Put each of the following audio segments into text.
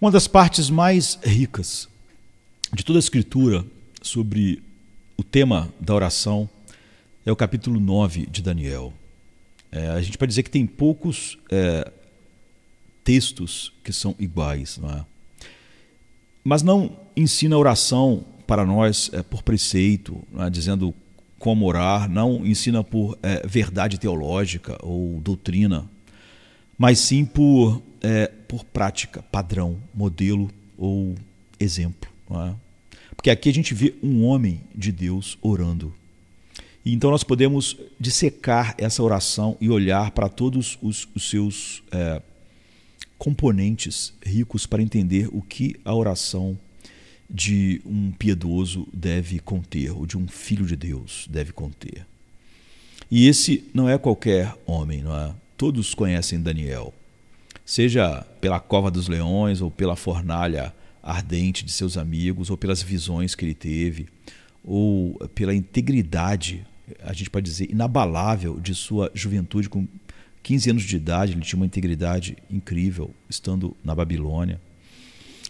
Uma das partes mais ricas de toda a Escritura sobre o tema da oração é o capítulo 9 de Daniel. É, a gente pode dizer que tem poucos é, textos que são iguais, não é? Mas não ensina a oração para nós é, por preceito, é? dizendo como orar, não ensina por é, verdade teológica ou doutrina, mas sim por por prática, padrão, modelo ou exemplo. É? Porque aqui a gente vê um homem de Deus orando. E então nós podemos dissecar essa oração e olhar para todos os, os seus é, componentes ricos para entender o que a oração de um piedoso deve conter, ou de um filho de Deus deve conter. E esse não é qualquer homem, não é? Todos conhecem Daniel seja pela cova dos leões ou pela fornalha ardente de seus amigos ou pelas visões que ele teve ou pela integridade, a gente pode dizer inabalável de sua juventude com 15 anos de idade, ele tinha uma integridade incrível estando na Babilônia.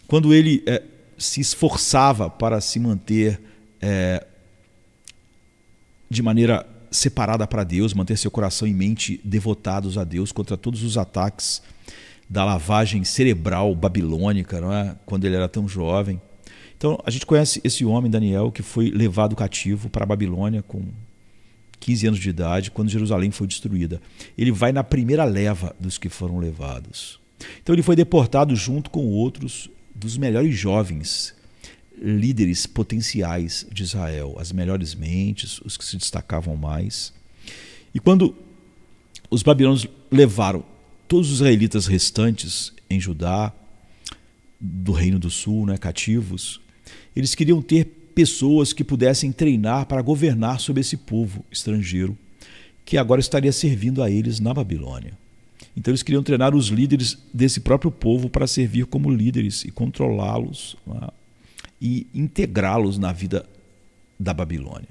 Quando ele é, se esforçava para se manter é, de maneira separada para Deus, manter seu coração e mente devotados a Deus contra todos os ataques da lavagem cerebral babilônica, não é? quando ele era tão jovem. Então, a gente conhece esse homem, Daniel, que foi levado cativo para a Babilônia com 15 anos de idade, quando Jerusalém foi destruída. Ele vai na primeira leva dos que foram levados. Então, ele foi deportado junto com outros dos melhores jovens, líderes potenciais de Israel, as melhores mentes, os que se destacavam mais. E quando os babilônios levaram todos os israelitas restantes em Judá, do Reino do Sul, né, cativos, eles queriam ter pessoas que pudessem treinar para governar sobre esse povo estrangeiro que agora estaria servindo a eles na Babilônia. Então eles queriam treinar os líderes desse próprio povo para servir como líderes e controlá-los né, e integrá-los na vida da Babilônia.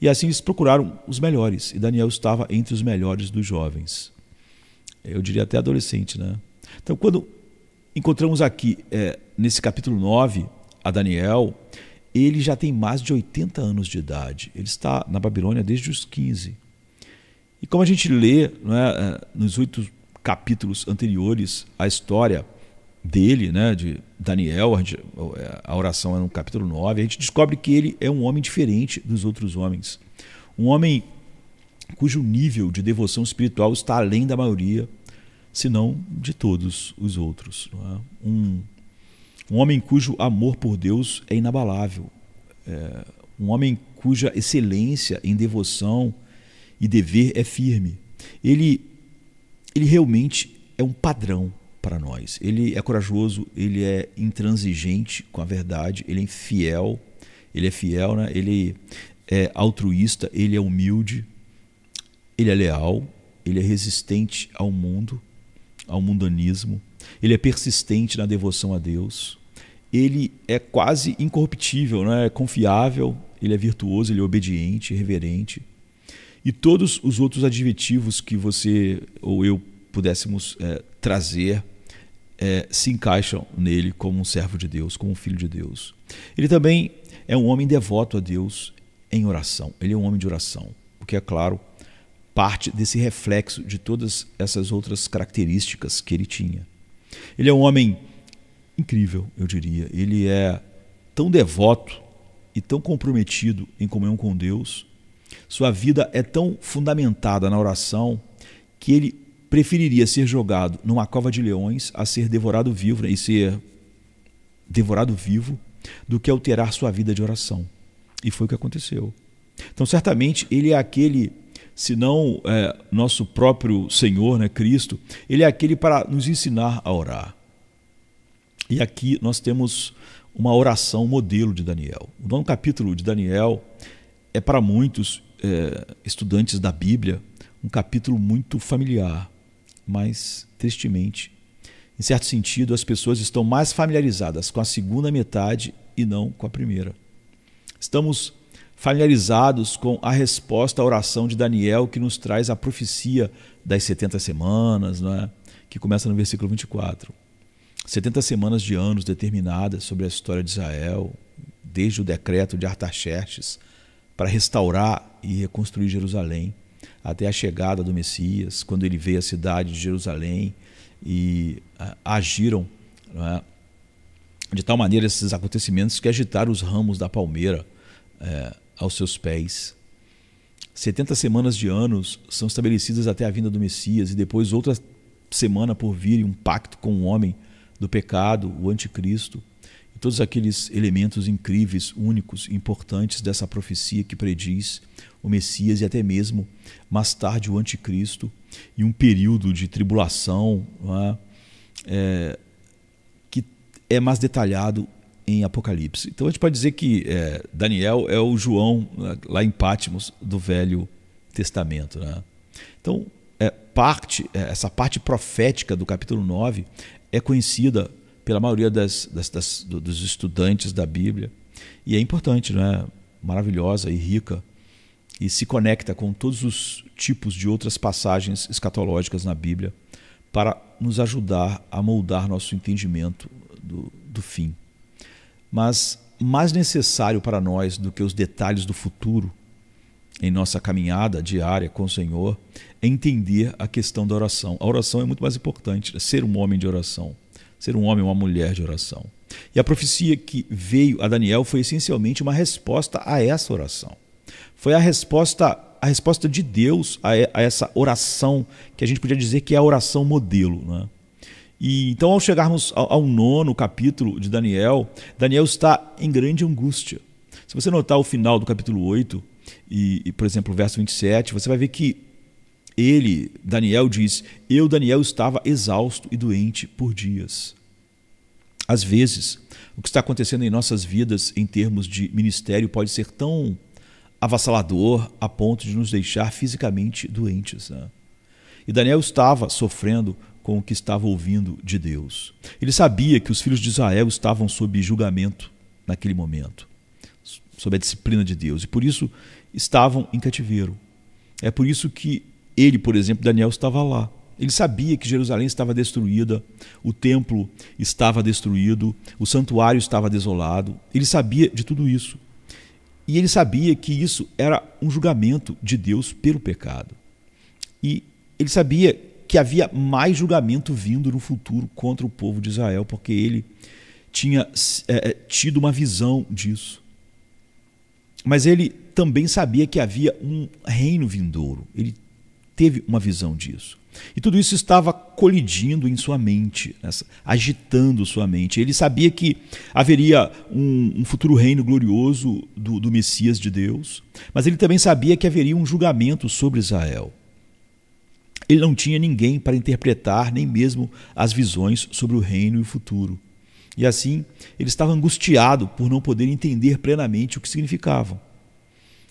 E assim eles procuraram os melhores, e Daniel estava entre os melhores dos jovens eu diria até adolescente. Né? Então, quando encontramos aqui, é, nesse capítulo 9, a Daniel, ele já tem mais de 80 anos de idade. Ele está na Babilônia desde os 15. E como a gente lê é, é, nos oito capítulos anteriores a história dele, né, de Daniel, a, gente, a oração é no capítulo 9, a gente descobre que ele é um homem diferente dos outros homens. Um homem cujo nível de devoção espiritual está além da maioria, se não de todos os outros. É? Um, um, homem cujo amor por Deus é inabalável, é, um homem cuja excelência em devoção e dever é firme. Ele, ele realmente é um padrão para nós. Ele é corajoso, ele é intransigente com a verdade, ele é fiel, ele é fiel, né? ele é altruísta, ele é humilde ele é leal, ele é resistente ao mundo, ao mundanismo, ele é persistente na devoção a Deus, ele é quase incorruptível, né? é confiável, ele é virtuoso, ele é obediente, reverente. E todos os outros adjetivos que você ou eu pudéssemos é, trazer é, se encaixam nele como um servo de Deus, como um filho de Deus. Ele também é um homem devoto a Deus em oração, ele é um homem de oração, o que é claro parte desse reflexo de todas essas outras características que ele tinha. Ele é um homem incrível, eu diria. Ele é tão devoto e tão comprometido em comunhão com Deus. Sua vida é tão fundamentada na oração que ele preferiria ser jogado numa cova de leões a ser devorado vivo né, e ser devorado vivo do que alterar sua vida de oração. E foi o que aconteceu. Então, certamente, ele é aquele senão é, nosso próprio Senhor, né, Cristo, ele é aquele para nos ensinar a orar. E aqui nós temos uma oração modelo de Daniel. O nono capítulo de Daniel é para muitos é, estudantes da Bíblia um capítulo muito familiar, mas tristemente, em certo sentido, as pessoas estão mais familiarizadas com a segunda metade e não com a primeira. Estamos familiarizados com a resposta à oração de Daniel, que nos traz a profecia das 70 semanas, não é? que começa no versículo 24. 70 semanas de anos determinadas sobre a história de Israel, desde o decreto de Artaxerxes para restaurar e reconstruir Jerusalém, até a chegada do Messias, quando ele veio à cidade de Jerusalém e ah, agiram é? de tal maneira esses acontecimentos que agitaram os ramos da palmeira. É, aos seus pés. 70 semanas de anos são estabelecidas até a vinda do Messias e depois outra semana por vir um pacto com o homem do pecado, o anticristo, e todos aqueles elementos incríveis, únicos, importantes dessa profecia que prediz o Messias e até mesmo mais tarde o anticristo e um período de tribulação é? É, que é mais detalhado em Apocalipse. Então a gente pode dizer que é, Daniel é o João né, lá em Pátimos do Velho Testamento. Né? Então, é, parte, é, essa parte profética do capítulo 9 é conhecida pela maioria das, das, das, dos estudantes da Bíblia e é importante, né? maravilhosa e rica e se conecta com todos os tipos de outras passagens escatológicas na Bíblia para nos ajudar a moldar nosso entendimento do, do fim. Mas mais necessário para nós do que os detalhes do futuro em nossa caminhada diária com o Senhor é entender a questão da oração. A oração é muito mais importante, né? ser um homem de oração, ser um homem ou uma mulher de oração. E a profecia que veio a Daniel foi essencialmente uma resposta a essa oração. Foi a resposta a resposta de Deus a, essa oração que a gente podia dizer que é a oração modelo, né? E então, ao chegarmos ao, ao nono capítulo de Daniel, Daniel está em grande angústia. Se você notar o final do capítulo 8, e, e por exemplo, o verso 27, você vai ver que ele, Daniel, diz: Eu, Daniel, estava exausto e doente por dias. Às vezes, o que está acontecendo em nossas vidas em termos de ministério pode ser tão avassalador a ponto de nos deixar fisicamente doentes. Né? E Daniel estava sofrendo com o que estava ouvindo de Deus. Ele sabia que os filhos de Israel estavam sob julgamento naquele momento, sob a disciplina de Deus, e por isso estavam em cativeiro. É por isso que ele, por exemplo, Daniel, estava lá. Ele sabia que Jerusalém estava destruída, o templo estava destruído, o santuário estava desolado. Ele sabia de tudo isso. E ele sabia que isso era um julgamento de Deus pelo pecado. E ele sabia que havia mais julgamento vindo no futuro contra o povo de Israel, porque ele tinha é, tido uma visão disso. Mas ele também sabia que havia um reino vindouro. Ele teve uma visão disso. E tudo isso estava colidindo em sua mente, agitando sua mente. Ele sabia que haveria um, um futuro reino glorioso do, do Messias de Deus, mas ele também sabia que haveria um julgamento sobre Israel. Ele não tinha ninguém para interpretar nem mesmo as visões sobre o reino e o futuro. E assim, ele estava angustiado por não poder entender plenamente o que significavam.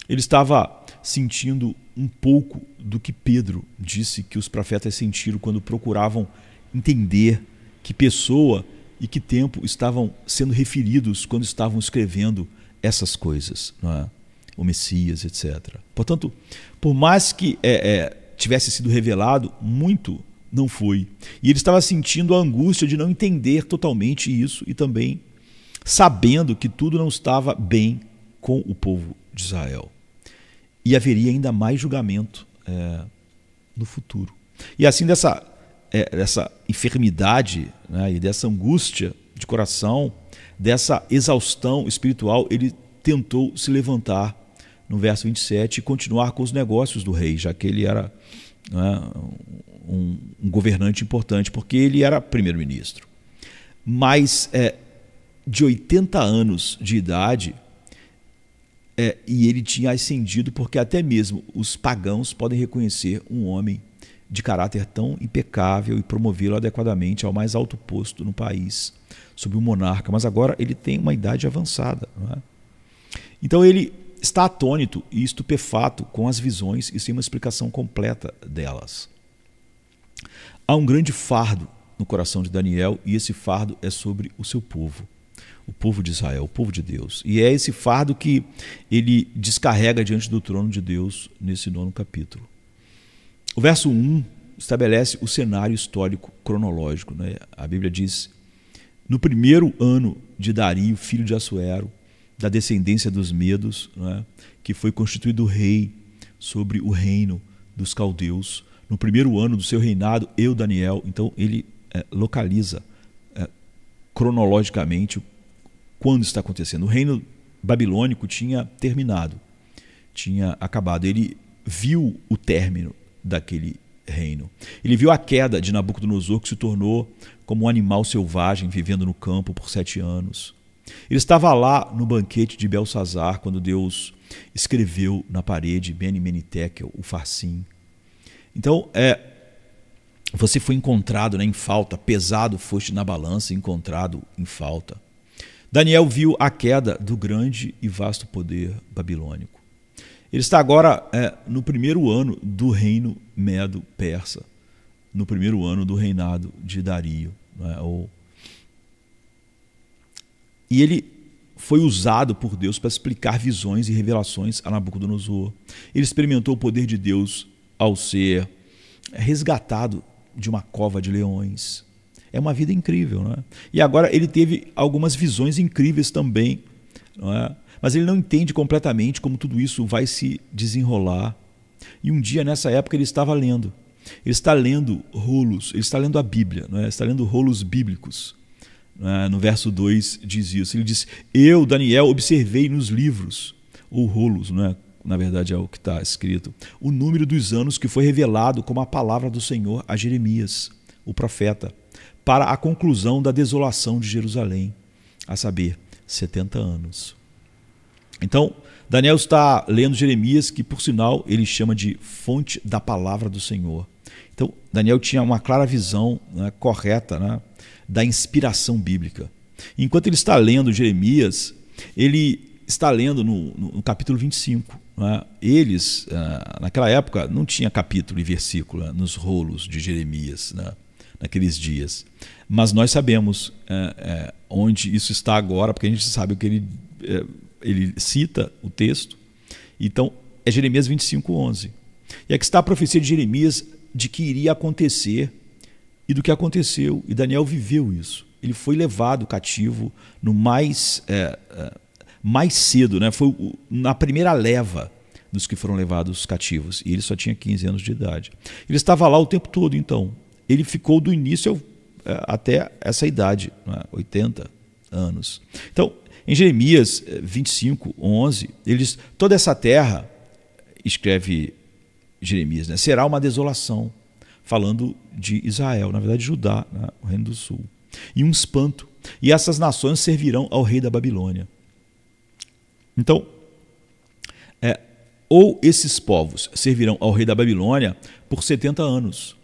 Ele estava sentindo um pouco do que Pedro disse que os profetas sentiram quando procuravam entender que pessoa e que tempo estavam sendo referidos quando estavam escrevendo essas coisas, é? o Messias, etc. Portanto, por mais que é, é, tivesse sido revelado, muito não foi. E ele estava sentindo a angústia de não entender totalmente isso e também sabendo que tudo não estava bem com o povo de Israel. E haveria ainda mais julgamento é, no futuro. E assim, dessa, é, dessa enfermidade né, e dessa angústia de coração, dessa exaustão espiritual, ele tentou se levantar no verso 27, continuar com os negócios do rei, já que ele era né, um, um, governante importante, porque ele era primeiro-ministro. Mas é, de 80 anos de idade, é, e ele tinha ascendido, porque até mesmo os pagãos podem reconhecer um homem de caráter tão impecável e promovê-lo adequadamente ao mais alto posto no país, sob o monarca. Mas agora ele tem uma idade avançada. É? Então ele está atônito e estupefato com as visões e sem uma explicação completa delas. Há um grande fardo no coração de Daniel e esse fardo é sobre o seu povo, o povo de Israel, o povo de Deus. E é esse fardo que ele descarrega diante do trono de Deus nesse nono capítulo. O verso 1 estabelece o cenário histórico cronológico. Né? A Bíblia diz: No primeiro ano de Dario, filho de Assuero, da descendência dos medos, né, que foi constituído rei sobre o reino dos caldeus. No primeiro ano do seu reinado, eu, Daniel, então ele é, localiza é, cronologicamente quando está acontecendo. O reino babilônico tinha terminado, tinha acabado. Ele viu o término daquele reino. Ele viu a queda de Nabucodonosor, que se tornou como um animal selvagem vivendo no campo por sete anos. Ele estava lá no banquete de Belsazar quando Deus escreveu na parede Beni Menitekel, o farcim. Então, é, você foi encontrado né, em falta, pesado foste na balança, encontrado em falta. Daniel viu a queda do grande e vasto poder babilônico. Ele está agora é, no primeiro ano do reino medo-persa, no primeiro ano do reinado de Dario, né, ou e ele foi usado por Deus para explicar visões e revelações a Nabucodonosor. Ele experimentou o poder de Deus ao ser resgatado de uma cova de leões. É uma vida incrível, não é? E agora ele teve algumas visões incríveis também, não é? Mas ele não entende completamente como tudo isso vai se desenrolar. E um dia, nessa época, ele estava lendo. Ele está lendo rolos, ele está lendo a Bíblia, não é? está lendo rolos bíblicos. Né, no verso 2 diz isso. Ele diz: Eu, Daniel, observei nos livros, ou rolos, não é? na verdade é o que está escrito, o número dos anos que foi revelado como a palavra do Senhor a Jeremias, o profeta, para a conclusão da desolação de Jerusalém, a saber, 70 anos. Então, Daniel está lendo Jeremias, que por sinal ele chama de fonte da palavra do Senhor. Então, Daniel tinha uma clara visão né, correta né, da inspiração bíblica. Enquanto ele está lendo Jeremias, ele está lendo no, no, capítulo 25. Né? Eles, eh, naquela época, não tinha capítulo e versículo né, nos rolos de Jeremias né, naqueles dias. Mas nós sabemos eh, eh, onde isso está agora, porque a gente sabe o que ele, ele cita, o texto. Então, é Jeremias 25, 11. E aqui está a profecia de Jeremias de que iria acontecer e do que aconteceu. E Daniel viveu isso. Ele foi levado cativo no mais, é, é mais cedo, né? foi na primeira leva dos que foram levados cativos. E ele só tinha 15 anos de idade. Ele estava lá o tempo todo, então. Ele ficou do início é, até essa idade, 80 é? anos. Então, em Jeremias 25, 11, diz toda essa terra, escreve Jeremias, né? será uma desolação, falando de Israel, na verdade Judá, né? o reino do sul, e um espanto, e essas nações servirão ao rei da Babilônia. Então, é, ou esses povos servirão ao rei da Babilônia por 70 anos.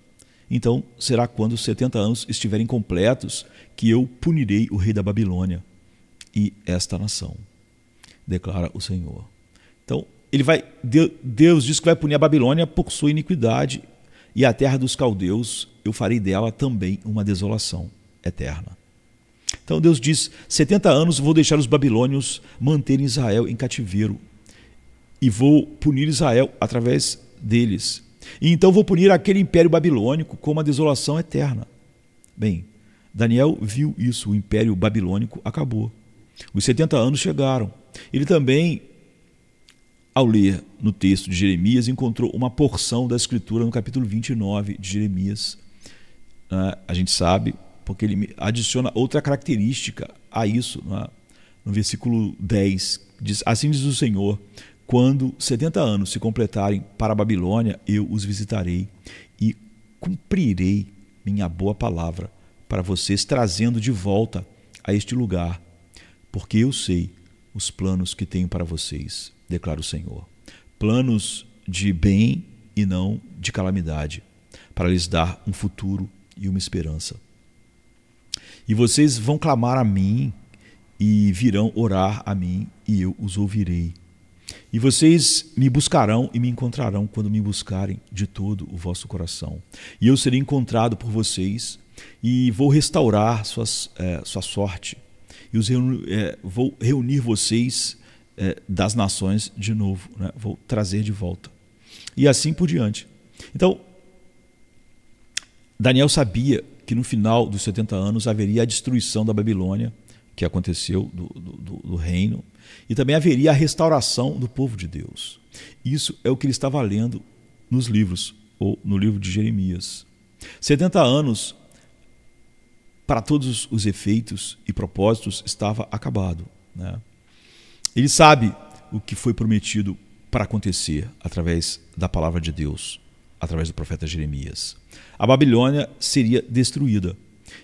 Então, será quando os 70 anos estiverem completos que eu punirei o rei da Babilônia e esta nação, declara o Senhor ele vai Deus diz que vai punir a Babilônia por sua iniquidade e a terra dos caldeus eu farei dela também uma desolação eterna. Então Deus diz: 70 anos vou deixar os babilônios manterem Israel em cativeiro e vou punir Israel através deles. E então vou punir aquele império babilônico com uma desolação eterna. Bem, Daniel viu isso, o império babilônico acabou. Os 70 anos chegaram. Ele também ao ler no texto de Jeremias, encontrou uma porção da Escritura no capítulo 29 de Jeremias. É? A gente sabe, porque ele adiciona outra característica a isso, é? no versículo 10. Diz, assim diz o Senhor: Quando 70 anos se completarem para a Babilônia, eu os visitarei e cumprirei minha boa palavra para vocês, trazendo de volta a este lugar, porque eu sei os planos que tenho para vocês, declara o Senhor. Planos de bem e não de calamidade, para lhes dar um futuro e uma esperança. E vocês vão clamar a mim e virão orar a mim e eu os ouvirei. E vocês me buscarão e me encontrarão quando me buscarem de todo o vosso coração. E eu serei encontrado por vocês e vou restaurar suas, é, sua sorte. E os, é, vou reunir vocês é, das nações de novo, né? vou trazer de volta. E assim por diante. Então, Daniel sabia que no final dos 70 anos haveria a destruição da Babilônia, que aconteceu do, do, do reino, e também haveria a restauração do povo de Deus. Isso é o que ele estava lendo nos livros, ou no livro de Jeremias. 70 anos, para todos os efeitos e propósitos, estava acabado. Né? Ele sabe o que foi prometido para acontecer através da palavra de Deus, através do profeta Jeremias. A Babilônia seria destruída.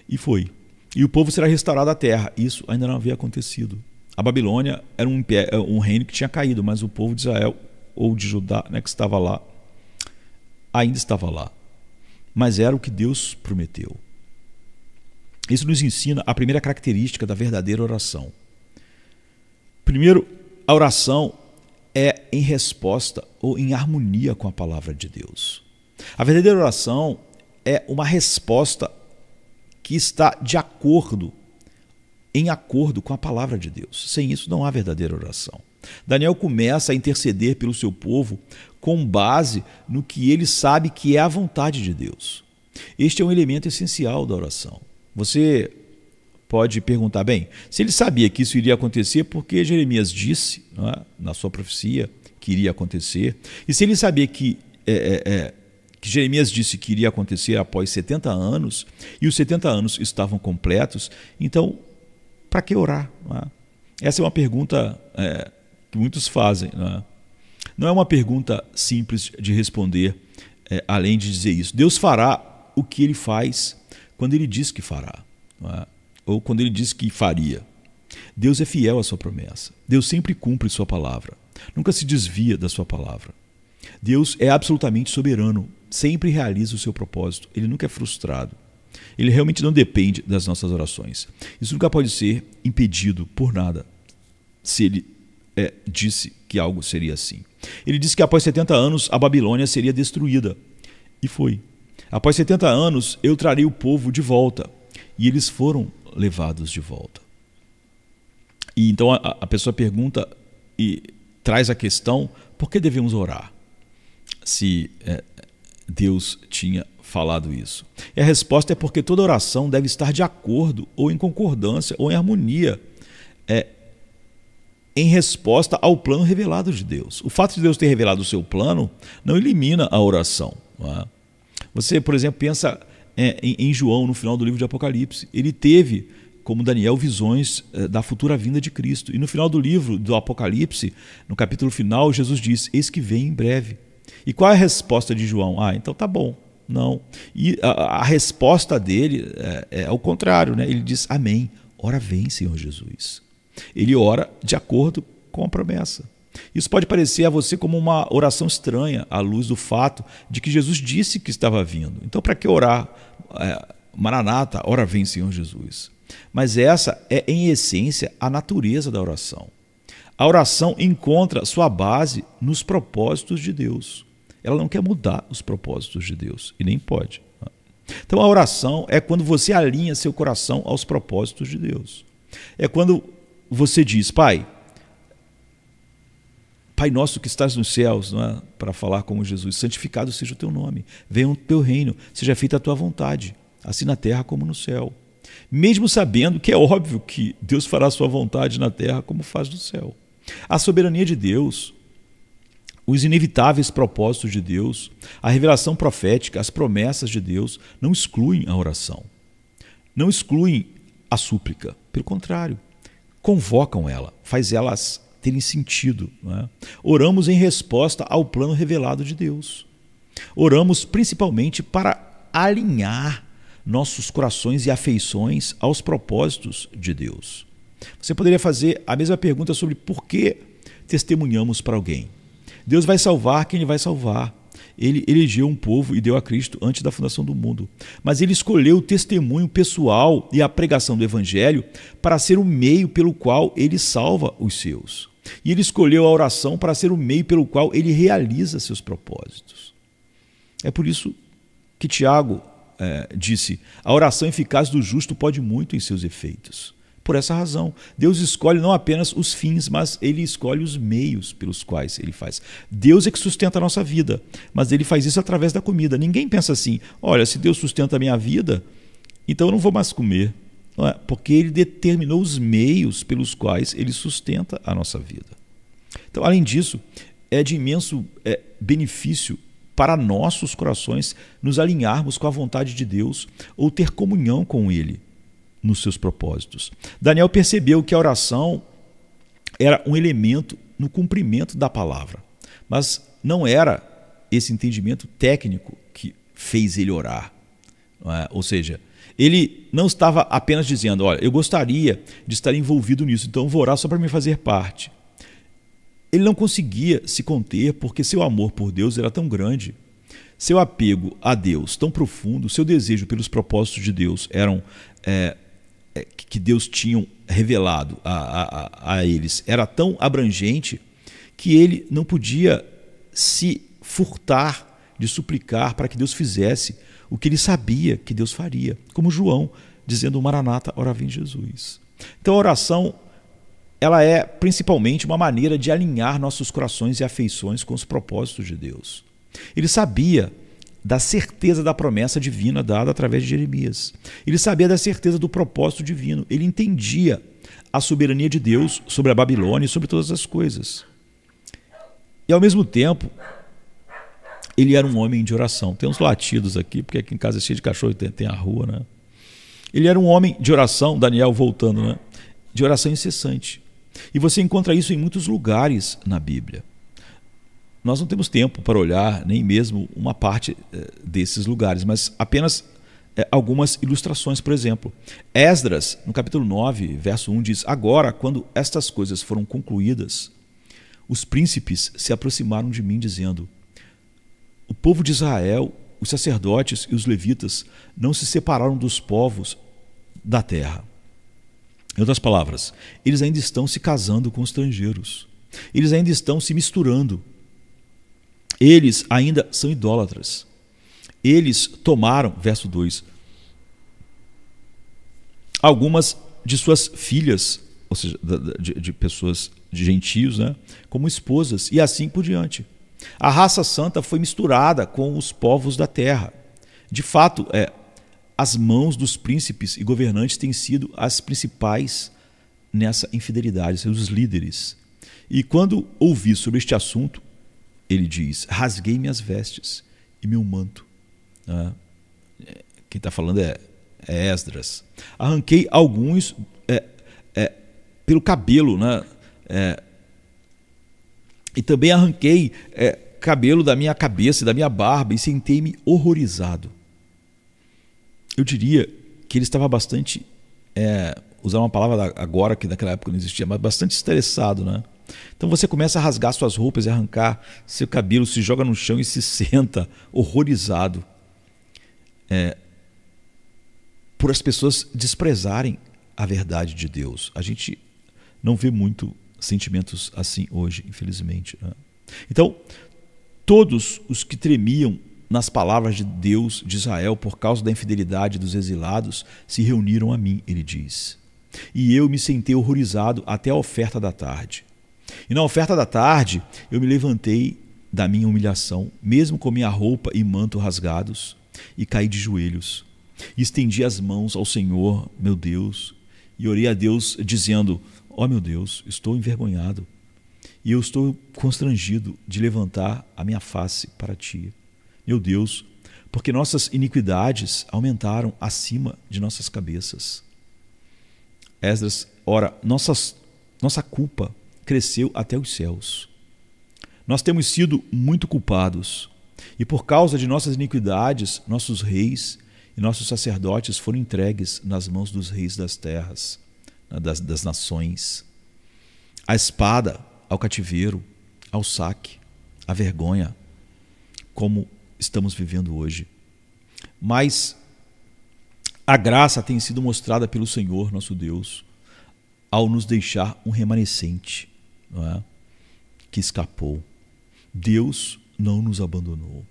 E foi. E o povo será restaurado à terra. Isso ainda não havia acontecido. A Babilônia era um, é, um reino que tinha caído, mas o povo de Israel ou de Judá, né, que estava lá, ainda estava lá. Mas era o que Deus prometeu. Isso nos ensina a primeira característica da verdadeira oração. Primeiro, a oração é em resposta ou em harmonia com a palavra de Deus. A verdadeira oração é uma resposta que está de acordo, em acordo com a palavra de Deus. Sem isso não há verdadeira oração. Daniel começa a interceder pelo seu povo com base no que ele sabe que é a vontade de Deus. Este é um elemento essencial da oração. Você pode perguntar, bem, se ele sabia que isso iria acontecer, porque Jeremias disse é, na sua profecia que iria acontecer, e se ele sabia que, é, é, é que Jeremias disse que iria acontecer após 70 anos, e os 70 anos estavam completos, então, para que orar? É? Essa é uma pergunta é, que muitos fazem. Não é? uma pergunta simples de responder, além de dizer isso. Deus fará o que ele faz quando ele diz que fará ou quando ele disse que faria. Deus é fiel à sua promessa. Deus sempre cumpre sua palavra. Nunca se desvia da sua palavra. Deus é absolutamente soberano, sempre realiza o seu propósito, ele nunca é frustrado. Ele realmente não depende das nossas orações. Isso nunca pode ser impedido por nada, se ele é, disse que algo seria assim. Ele disse que após 70 anos a Babilônia seria destruída. E foi. Após 70 anos eu trarei o povo de volta. E eles foram levados de volta. E então a, a pessoa pergunta e traz a questão: por que devemos orar? Se é, Deus tinha falado isso. E a resposta é porque toda oração deve estar de acordo, ou em concordância, ou em harmonia, é, em resposta ao plano revelado de Deus. O fato de Deus ter revelado o seu plano não elimina a oração. Não é? Você, por exemplo, pensa é, em, em João, no final do livro de Apocalipse. Ele teve como Daniel, visões eh, da futura vinda de Cristo. E no final do livro do Apocalipse, no capítulo final, Jesus diz: Eis que vem em breve. E qual é a resposta de João? Ah, então tá bom. Não. E a, a resposta dele é, é o contrário, né? Ele diz: Amém. Ora vem, Senhor Jesus. Ele ora de acordo com a promessa. Isso pode parecer a você como uma oração estranha, à luz do fato de que Jesus disse que estava vindo. Então, para que orar é, Maranata, ora vem, Senhor Jesus. Mas essa é, em essência, a natureza da oração. A oração encontra sua base nos propósitos de Deus. Ela não quer mudar os propósitos de Deus e nem pode. Né? Então a oração é quando você alinha seu coração aos propósitos de Deus. É quando você diz, Pai, Pai nosso que estás nos céus, não é? para falar como Jesus, santificado seja o teu nome, venha o teu reino, seja feita a tua vontade, assim na terra como no céu. Mesmo sabendo que é óbvio que Deus fará a sua vontade na terra como faz no céu. A soberania de Deus, os inevitáveis propósitos de Deus, a revelação profética, as promessas de Deus não excluem a oração, não excluem a súplica, pelo contrário, convocam ela, faz elas terem sentido. É? Oramos em resposta ao plano revelado de Deus. Oramos principalmente para alinhar nossos corações e afeições aos propósitos de Deus. Você poderia fazer a mesma pergunta sobre por que testemunhamos para alguém. Deus vai salvar quem ele vai salvar. Ele elegeu um povo e deu a Cristo antes da fundação do mundo. Mas ele escolheu o testemunho pessoal e a pregação do Evangelho para ser o meio pelo qual ele salva os seus. E ele escolheu a oração para ser o meio pelo qual ele realiza seus propósitos. É por isso que Tiago é, disse: a oração eficaz do justo pode muito em seus efeitos. Por essa razão, Deus escolhe não apenas os fins, mas ele escolhe os meios pelos quais ele faz. Deus é que sustenta a nossa vida, mas ele faz isso através da comida. Ninguém pensa assim: olha, se Deus sustenta a minha vida, então eu não vou mais comer é? porque ele determinou os meios pelos quais ele sustenta a nossa vida. Então, além disso, é de imenso é, benefício para nossos corações nos alinharmos com a vontade de Deus ou ter comunhão com Ele nos seus propósitos. Daniel percebeu que a oração era um elemento no cumprimento da palavra, mas não era esse entendimento técnico que fez ele orar. É? Ou seja, ele não estava apenas dizendo: Olha, eu gostaria de estar envolvido nisso, então vou orar só para me fazer parte. Ele não conseguia se conter porque seu amor por Deus era tão grande, seu apego a Deus tão profundo, seu desejo pelos propósitos de Deus eram é, é que Deus tinha revelado a, a, a eles era tão abrangente que ele não podia se furtar de suplicar para que Deus fizesse o que ele sabia que Deus faria, como João, dizendo: Maranata, ora vem Jesus. Então a oração ela é principalmente uma maneira de alinhar nossos corações e afeições com os propósitos de Deus. Ele sabia da certeza da promessa divina dada através de Jeremias. Ele sabia da certeza do propósito divino. Ele entendia a soberania de Deus sobre a Babilônia e sobre todas as coisas. E ao mesmo tempo, ele era um homem de oração. Tem uns latidos aqui, porque aqui em casa é cheio de cachorro, tem, tem a rua, né? Ele era um homem de oração, Daniel voltando, né? De oração incessante. E você encontra isso em muitos lugares na Bíblia. Nós não temos tempo para olhar nem mesmo uma parte eh, desses lugares, mas apenas eh, algumas ilustrações, por exemplo. Esdras, no capítulo 9, verso 1, diz: Agora, quando estas coisas foram concluídas, os príncipes se aproximaram de mim, dizendo: o povo de Israel, os sacerdotes e os levitas não se separaram dos povos da terra. Em outras palavras, eles ainda estão se casando com estrangeiros. Eles ainda estão se misturando. Eles ainda são idólatras. Eles tomaram, verso 2, algumas de suas filhas, ou seja, de, de pessoas de gentios, né, como esposas, e assim por diante. A raça santa foi misturada com os povos da terra. De fato, é, as mãos dos príncipes e governantes têm sido as principais nessa infidelidade, os líderes. E quando ouvi sobre este assunto, ele diz: rasguei minhas vestes e meu manto. Ah, é, quem está falando é, é, Esdras. Arranquei alguns é, é pelo cabelo, né? É, e também arranquei é, cabelo da minha cabeça e da minha barba e sentei-me horrorizado. Eu diria que ele estava bastante, é, usar uma palavra agora que naquela época não existia, mas bastante estressado, né? Então você começa a rasgar suas roupas e arrancar seu cabelo, se joga no chão e se senta horrorizado é, por as pessoas desprezarem a verdade de Deus. A gente não vê muito sentimentos assim hoje, infelizmente. Né? Então, todos os que tremiam nas palavras de Deus de Israel por causa da infidelidade dos exilados se reuniram a mim, ele diz. E eu me sentei horrorizado até a oferta da tarde. E na oferta da tarde eu me levantei da minha humilhação, mesmo com minha roupa e manto rasgados, e caí de joelhos. E estendi as mãos ao Senhor, meu Deus, e orei a Deus, dizendo: ó oh, meu Deus, estou envergonhado e eu estou constrangido de levantar a minha face para ti. Meu Deus, porque nossas iniquidades aumentaram acima de nossas cabeças. Esdras, ora, nossas, nossa culpa cresceu até os céus. Nós temos sido muito culpados, e por causa de nossas iniquidades, nossos reis e nossos sacerdotes foram entregues nas mãos dos reis das terras. Né, das, das nações, a espada ao cativeiro, ao saque, à vergonha, como estamos vivendo hoje. Mas a graça tem sido mostrada pelo Senhor nosso Deus ao nos deixar um remanescente não é? que escapou. Deus não nos abandonou.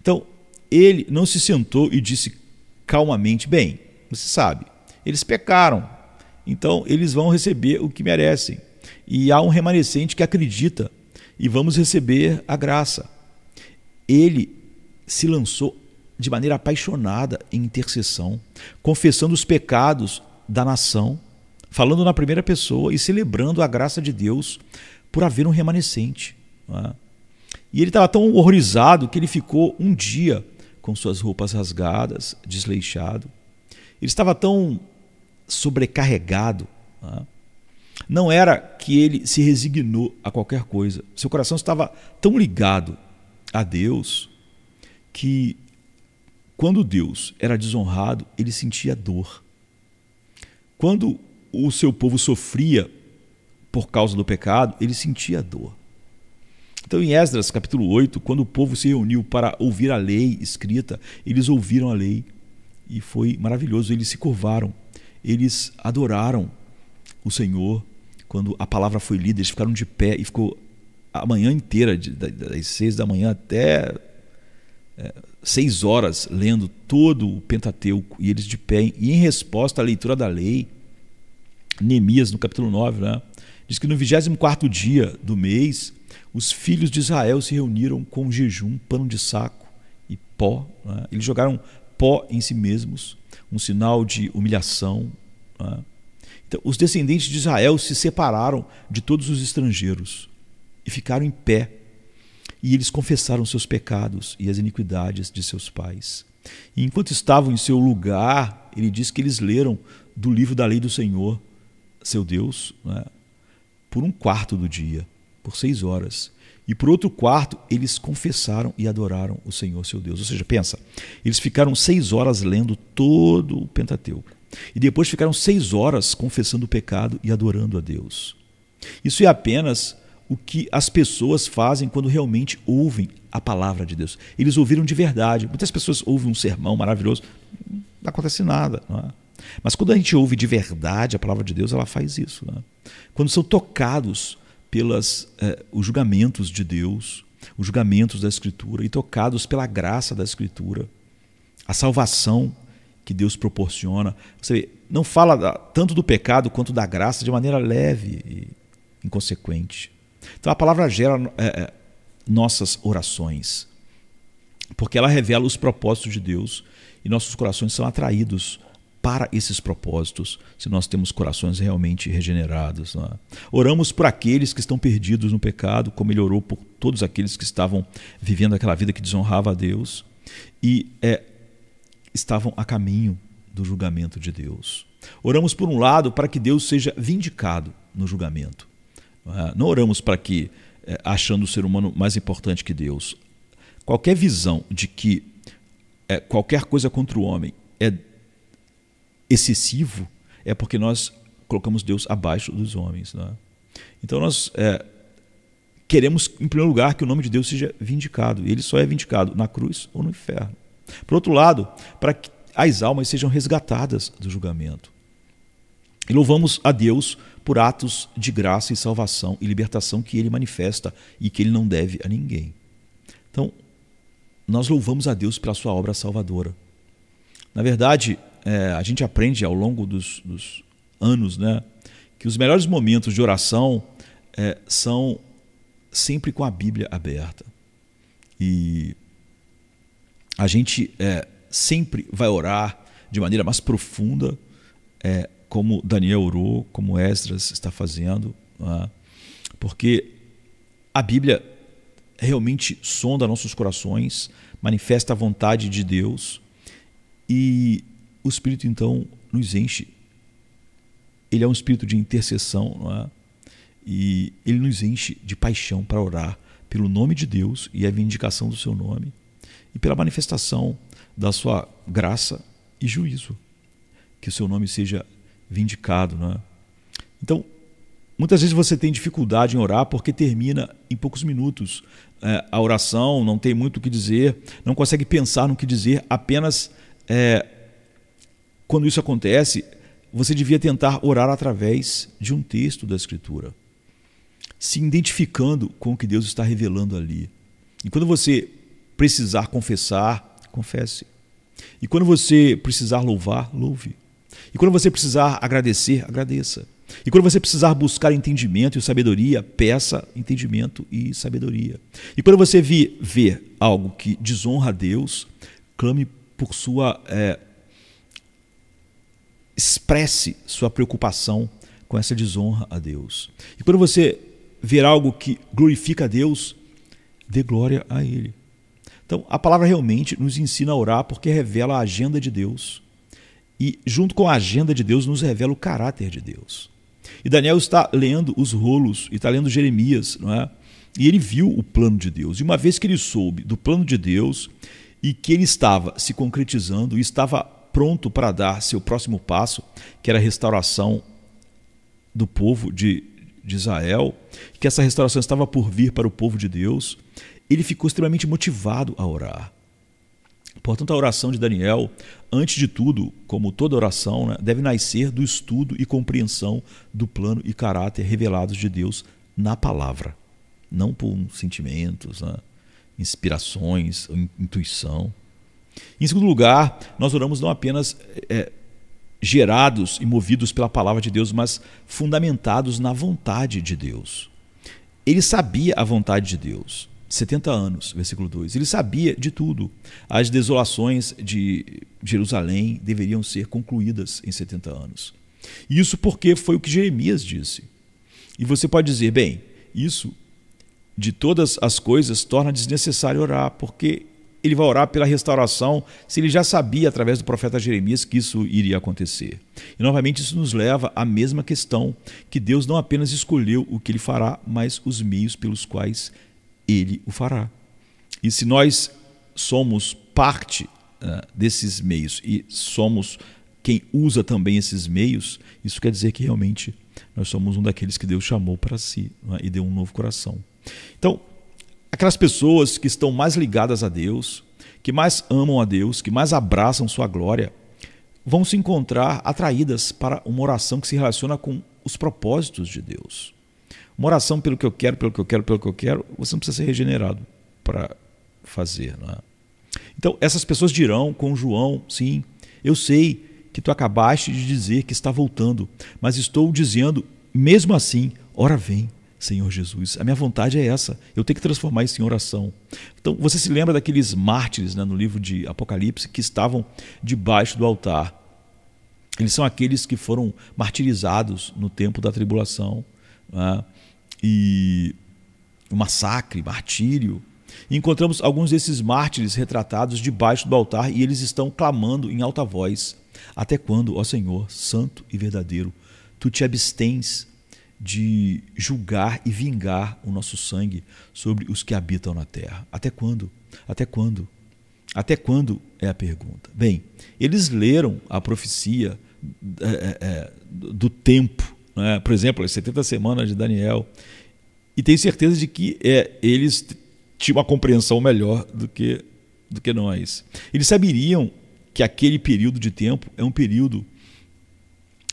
Então, ele não se sentou e disse calmamente: Bem, você sabe, eles pecaram, então, eles vão receber o que merecem. E há um remanescente que acredita e vamos receber a graça. Ele se lançou de maneira apaixonada em intercessão, confessando os pecados da nação, falando na primeira pessoa e celebrando a graça de Deus por haver um remanescente. É? E ele estava tão horrorizado que ele ficou um dia com suas roupas rasgadas, desleixado. Ele estava tão sobrecarregado. Né? Não era que ele se resignou a qualquer coisa. Seu coração estava tão ligado a Deus que, quando Deus era desonrado, ele sentia dor. Quando o seu povo sofria por causa do pecado, ele sentia dor. Então, em Esdras capítulo 8, quando o povo se reuniu para ouvir a lei escrita, eles ouviram a lei e foi maravilhoso, eles se curvaram eles adoraram o Senhor quando a palavra foi lida, eles ficaram de pé e ficou a manhã inteira, das seis da manhã até é, seis horas, lendo todo o Pentateuco, e eles de pé, e em resposta à leitura da lei, Neemias, no capítulo 9, né, diz que no 24 dia do mês, os filhos de Israel se reuniram com jejum, pano de saco e pó. Né, eles jogaram pó em si mesmos, um sinal de humilhação. Né? Então, os descendentes de Israel se separaram de todos os estrangeiros e ficaram em pé. E eles confessaram seus pecados e as iniquidades de seus pais. E enquanto estavam em seu lugar, ele diz que eles leram do livro da lei do Senhor, seu Deus, né? por um quarto do dia, por seis horas. E por outro quarto, eles confessaram e adoraram o Senhor seu Deus. Ou seja, pensa, eles ficaram seis horas lendo todo o Pentateuco. E depois ficaram seis horas confessando o pecado e adorando a Deus. Isso é apenas o que as pessoas fazem quando realmente ouvem a palavra de Deus. Eles ouviram de verdade. Muitas pessoas ouvem um sermão maravilhoso, não acontece nada. Não é? Mas quando a gente ouve de verdade a palavra de Deus, ela faz isso. Né? Quando são tocados pelos eh, julgamentos de Deus, os julgamentos da Escritura, e tocados pela graça da Escritura, a salvação que Deus proporciona. Você vê, não fala tanto do pecado quanto da graça de maneira leve e inconsequente. Então a palavra gera eh, eh nossas orações, porque ela revela os propósitos de Deus e nossos corações são atraídos para esses propósitos, se nós temos corações realmente regenerados. É? Oramos por aqueles que estão perdidos no pecado, como ele orou por todos aqueles que estavam vivendo aquela vida que desonrava a Deus e é, estavam a caminho do julgamento de Deus. Oramos, por um lado, para que Deus seja vindicado no julgamento. Não é? oramos para que, é, achando o ser humano mais importante que Deus, qualquer visão de que qualquer coisa contra o homem é excessivo, é porque nós colocamos Deus abaixo dos homens. Né? Então nós é, queremos, em primeiro lugar, que o nome de Deus seja vindicado. ele só é vindicado na cruz ou no inferno. Por outro lado, para que as almas sejam resgatadas do julgamento. E louvamos a Deus por atos de graça e salvação e libertação que ele manifesta e que ele não deve a ninguém. Então, nós louvamos a Deus pela sua obra salvadora. Na verdade, é, a gente aprende ao longo dos, dos, anos né, que os melhores momentos de oração é, são sempre com a Bíblia aberta. E a gente é, sempre vai orar de maneira mais profunda, é, como Daniel orou, como Esdras está fazendo, é? porque a Bíblia realmente sonda nossos corações, manifesta a vontade de Deus e o Espírito então nos enche. Ele é um espírito de intercessão, não é? E ele nos enche de paixão para orar pelo nome de Deus e a vindicação do seu nome e pela manifestação da sua graça e juízo. Que o seu nome seja vindicado, não é? Então, Muitas vezes você tem dificuldade em orar porque termina em poucos minutos é, a oração, não tem muito o que dizer, não consegue pensar no que dizer, apenas é, quando isso acontece, você devia tentar orar através de um texto da Escritura, se identificando com o que Deus está revelando ali. E quando você precisar confessar, confesse. E quando você precisar louvar, louve. E quando você precisar agradecer, agradeça. E quando você precisar buscar entendimento e sabedoria, peça entendimento e sabedoria. E quando você vir, ver algo que desonra a Deus, clame por sua é, expresse sua preocupação com essa desonra a Deus. E quando você ver algo que glorifica a Deus, dê glória a Ele. Então, a palavra realmente nos ensina a orar porque revela a agenda de Deus. E, junto com a agenda de Deus, nos revela o caráter de Deus. E Daniel está lendo os rolos e está lendo Jeremias, não é? E ele viu o plano de Deus. E uma vez que ele soube do plano de Deus e que ele estava se concretizando e estava pronto para dar seu próximo passo, que era a restauração do povo de, de Israel, que essa restauração estava por vir para o povo de Deus, ele ficou extremamente motivado a orar. Portanto, a oração de Daniel, antes de tudo, como toda oração, né, deve nascer do estudo e compreensão do plano e caráter revelados de Deus na palavra, não por sentimentos, né, inspirações, intuição. Em segundo lugar, nós oramos não apenas é, gerados e movidos pela palavra de Deus, mas fundamentados na vontade de Deus. Ele sabia a vontade de Deus. 70 anos, versículo 2. Ele sabia de tudo. As desolações de Jerusalém deveriam ser concluídas em 70 anos. Isso porque foi o que Jeremias disse. E você pode dizer, bem, isso de todas as coisas torna desnecessário orar, porque ele vai orar pela restauração, se ele já sabia através do profeta Jeremias que isso iria acontecer. E novamente isso nos leva à mesma questão que Deus não apenas escolheu o que ele fará, mas os meios pelos quais ele o fará. E se nós somos parte uh, desses meios e somos quem usa também esses meios, isso quer dizer que realmente nós somos um daqueles que Deus chamou para si né, e deu um novo coração. Então, aquelas pessoas que estão mais ligadas a Deus, que mais amam a Deus, que mais abraçam sua glória, vão se encontrar atraídas para uma oração que se relaciona com os propósitos de Deus. Uma oração pelo que eu quero, pelo que eu quero, pelo que eu quero, você não precisa ser regenerado para fazer. Não é? Então, essas pessoas dirão com João: sim, eu sei que tu acabaste de dizer que está voltando, mas estou dizendo, mesmo assim, ora vem. Senhor Jesus. A minha vontade é essa. Eu tenho que transformar isso em oração. Então, você se lembra daqueles mártires né, no livro de Apocalipse que estavam debaixo do altar. Eles são aqueles que foram martirizados no tempo da tribulação. Né? E o massacre, martírio. E encontramos alguns desses mártires retratados debaixo do altar e eles estão clamando em alta voz: Até quando, ó Senhor, santo e verdadeiro, tu te abstens de julgar e vingar o nosso sangue sobre os que habitam na terra. Até quando? Até quando? Até quando é a pergunta. Bem, eles leram a profecia é, é, é do tempo, né? por exemplo, as 70 semanas de Daniel, e tenho certeza de que é, eles tinham uma compreensão melhor do que, do que nós. Eles saberiam que aquele período de tempo é um período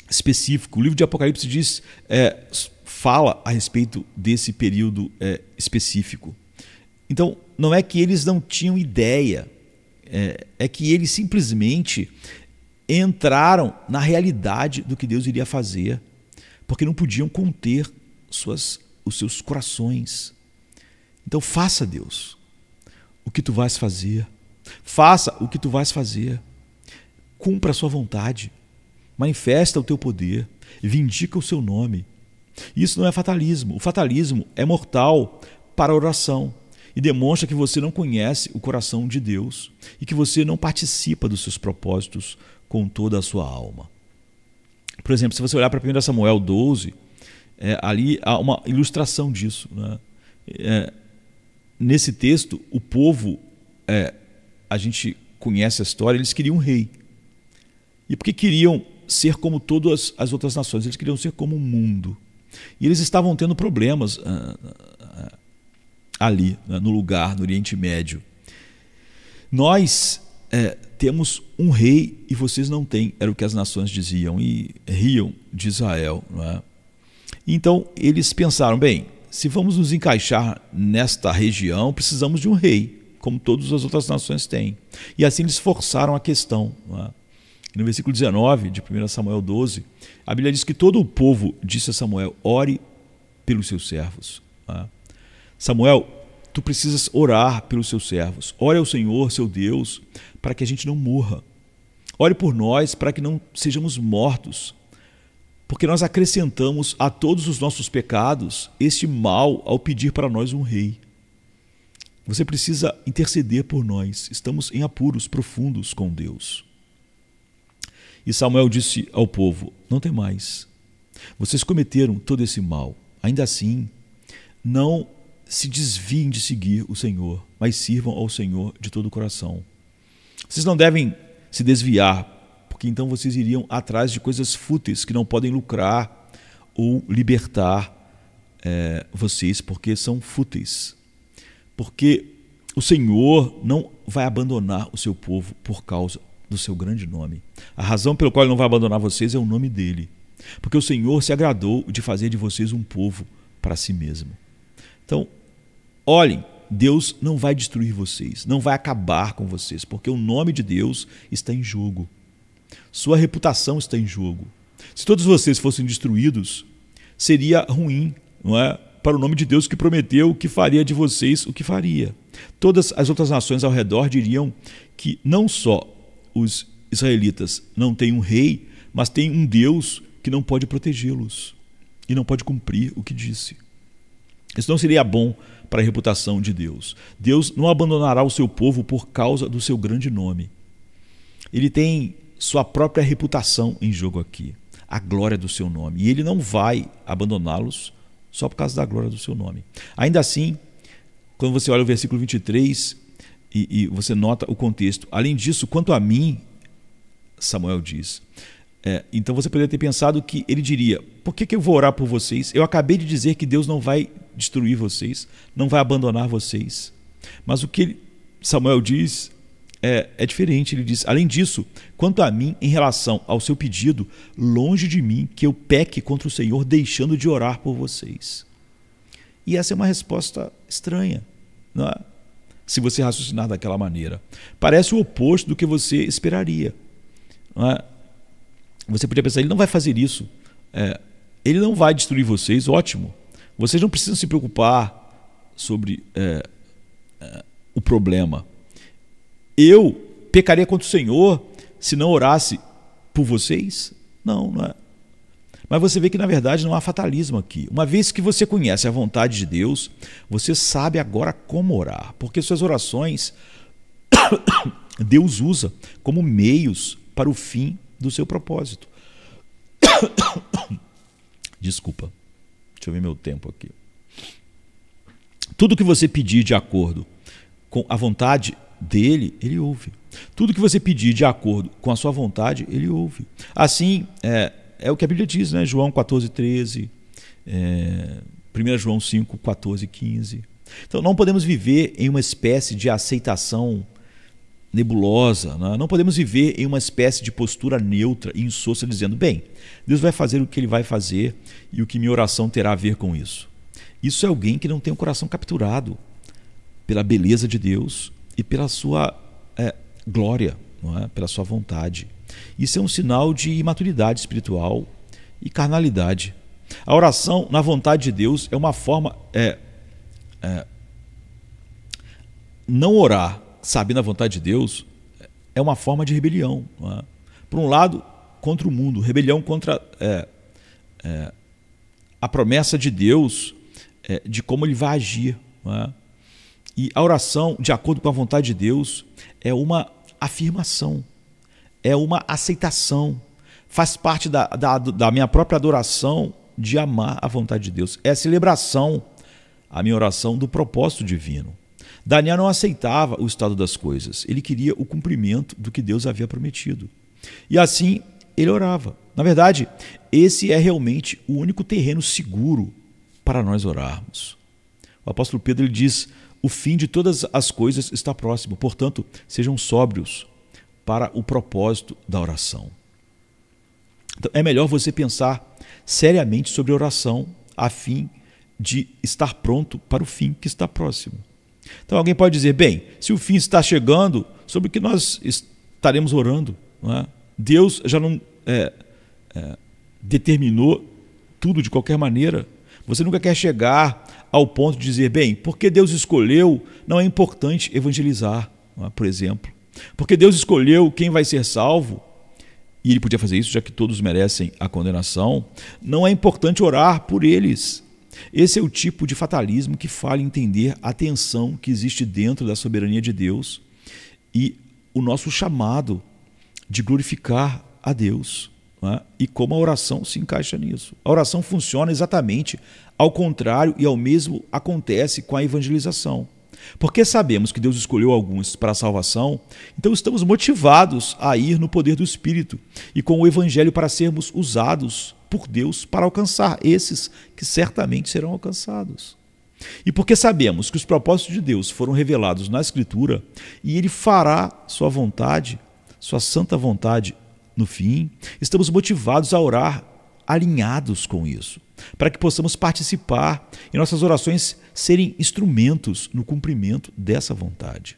específico. O livro de Apocalipse diz, é, fala a respeito desse período é, específico. Então, não é que eles não tinham ideia, é, é que eles simplesmente entraram na realidade do que Deus iria fazer, porque não podiam conter suas, os seus corações. Então, faça, Deus, o que tu vais fazer. Faça o que tu vais fazer. Cumpra a sua vontade. Manifesta o teu poder, vindica o seu nome. Isso não é fatalismo. O fatalismo é mortal para a oração e demonstra que você não conhece o coração de Deus e que você não participa dos seus propósitos com toda a sua alma. Por exemplo, se você olhar para 1 Samuel 12, é, ali há uma ilustração disso. Né? É, nesse texto, o povo, é, a gente conhece a história, eles queriam um rei. E por que queriam ser como todas as outras nações, eles queriam ser como o mundo. E eles estavam tendo problemas ah, ah, ali, né, no lugar, no Oriente Médio. Nós é, temos um rei e vocês não têm, era o que as nações diziam e riam de Israel. É? Então eles pensaram: bem, se vamos nos encaixar nesta região, precisamos de um rei, como todas as outras nações têm. E assim eles forçaram a questão. É? no versículo 19 de 1 Samuel 12, a Bíblia diz que todo o povo disse a Samuel: ore pelos seus servos. Ah. Samuel, tu precisas orar pelos seus servos. Ore ao Senhor, seu Deus, para que a gente não morra. Ore por nós para que não sejamos mortos, porque nós acrescentamos a todos os nossos pecados este mal ao pedir para nós um rei. Você precisa interceder por nós. Estamos em apuros profundos com Deus. E Samuel disse ao povo: Não tem mais. Vocês cometeram todo esse mal. Ainda assim, não se desviem de seguir o Senhor, mas sirvam ao Senhor de todo o coração. Vocês não devem se desviar, porque então vocês iriam atrás de coisas fúteis que não podem lucrar ou libertar é, vocês, porque são fúteis. Porque o Senhor não vai abandonar o seu povo por causa do seu grande nome. A razão pelo qual ele não vai abandonar vocês é o nome dele. Porque o Senhor se agradou de fazer de vocês um povo para si mesmo. Então, olhem, Deus não vai destruir vocês, não vai acabar com vocês, porque o nome de Deus está em jogo. Sua reputação está em jogo. Se todos vocês fossem destruídos, seria ruim, não é? Para o nome de Deus que prometeu que faria de vocês o que faria. Todas as outras nações ao redor diriam que não só os israelitas não têm um rei, mas têm um Deus que não pode protegê-los e não pode cumprir o que disse. Isso não seria bom para a reputação de Deus. Deus não abandonará o seu povo por causa do seu grande nome. Ele tem sua própria reputação em jogo aqui, a glória do seu nome. E ele não vai abandoná-los só por causa da glória do seu nome. Ainda assim, quando você olha o versículo 23, e, e você nota o contexto. Além disso, quanto a mim, Samuel diz, é, então você poderia ter pensado que ele diria: por que, que eu vou orar por vocês? Eu acabei de dizer que Deus não vai destruir vocês, não vai abandonar vocês. Mas o que ele, Samuel diz é, é, diferente. Ele diz: além disso, quanto a mim, em relação ao seu pedido, longe de mim que eu peque contra o Senhor, deixando de orar por vocês. E essa é uma resposta estranha, não é? se você raciocinar daquela maneira. Parece o oposto do que você esperaria. É? Você podia pensar, ele não vai fazer isso. É, ele não vai destruir vocês, ótimo. Vocês não precisam se preocupar sobre é, é o problema. Eu pecaria contra o Senhor se não orasse por vocês? Não, não é. Mas você vê que, na verdade, não há fatalismo aqui. Uma vez que você conhece a vontade de Deus, você sabe agora como orar, porque suas orações Deus usa como meios para o fim do seu propósito. Desculpa, deixa eu ver meu tempo aqui. Tudo que você pedir de acordo com a vontade dele, ele ouve. Tudo que você pedir de acordo com a sua vontade, ele ouve. Assim, é, é o que a Bíblia diz, né? João 14, 13, é, 1 João 5, 14, 15. Então não podemos viver em uma espécie de aceitação nebulosa, né? não podemos viver em uma espécie de postura neutra e insossa dizendo, bem, Deus vai fazer o que ele vai fazer e o que minha oração terá a ver com isso. Isso é alguém que não tem o coração capturado pela beleza de Deus e pela sua é, glória, é? pela sua vontade. Isso é um sinal de imaturidade espiritual e carnalidade. A oração na vontade de Deus é uma forma. É, é, não orar sabendo a vontade de Deus é uma forma de rebelião. É? Por um lado, contra o mundo, rebelião contra é, é, a promessa de Deus é, de como ele vai agir. E a oração, de acordo com a vontade de Deus, é uma afirmação é uma aceitação. Faz parte da, da, da minha própria adoração de amar a vontade de Deus. É a celebração, a minha oração do propósito divino. Daniel não aceitava o estado das coisas, ele queria o cumprimento do que Deus havia prometido. E assim ele orava. Na verdade, esse é realmente o único terreno seguro para nós orarmos. O apóstolo Pedro ele diz: O fim de todas as coisas está próximo, portanto, sejam sóbrios, para o propósito da oração. Então, é melhor você pensar seriamente sobre oração a fim de estar pronto para o fim que está próximo. Então alguém pode dizer, bem, se o fim está chegando, sobre o que nós estaremos orando? É? Deus já não é, é, determinou tudo de qualquer maneira. Você nunca quer chegar ao ponto de dizer, bem, porque Deus escolheu, não é importante evangelizar, é? por exemplo. Porque Deus escolheu quem vai ser salvo, e ele podia fazer isso, já que todos merecem a condenação, não é importante orar por eles. Esse é o tipo de fatalismo que fala entender a tensão que existe dentro da soberania de Deus e o nosso chamado de glorificar a Deus. É? E como a oração se encaixa nisso. A oração funciona exatamente ao contrário e ao mesmo acontece com a evangelização. Porque sabemos que Deus escolheu alguns para a salvação, então estamos motivados a ir no poder do Espírito e com o Evangelho para sermos usados por Deus para alcançar esses que certamente serão alcançados. E porque sabemos que os propósitos de Deus foram revelados na Escritura e Ele fará Sua vontade, Sua santa vontade no fim, estamos motivados a orar alinhados com isso, para que possamos participar e nossas orações serem instrumentos no cumprimento dessa vontade.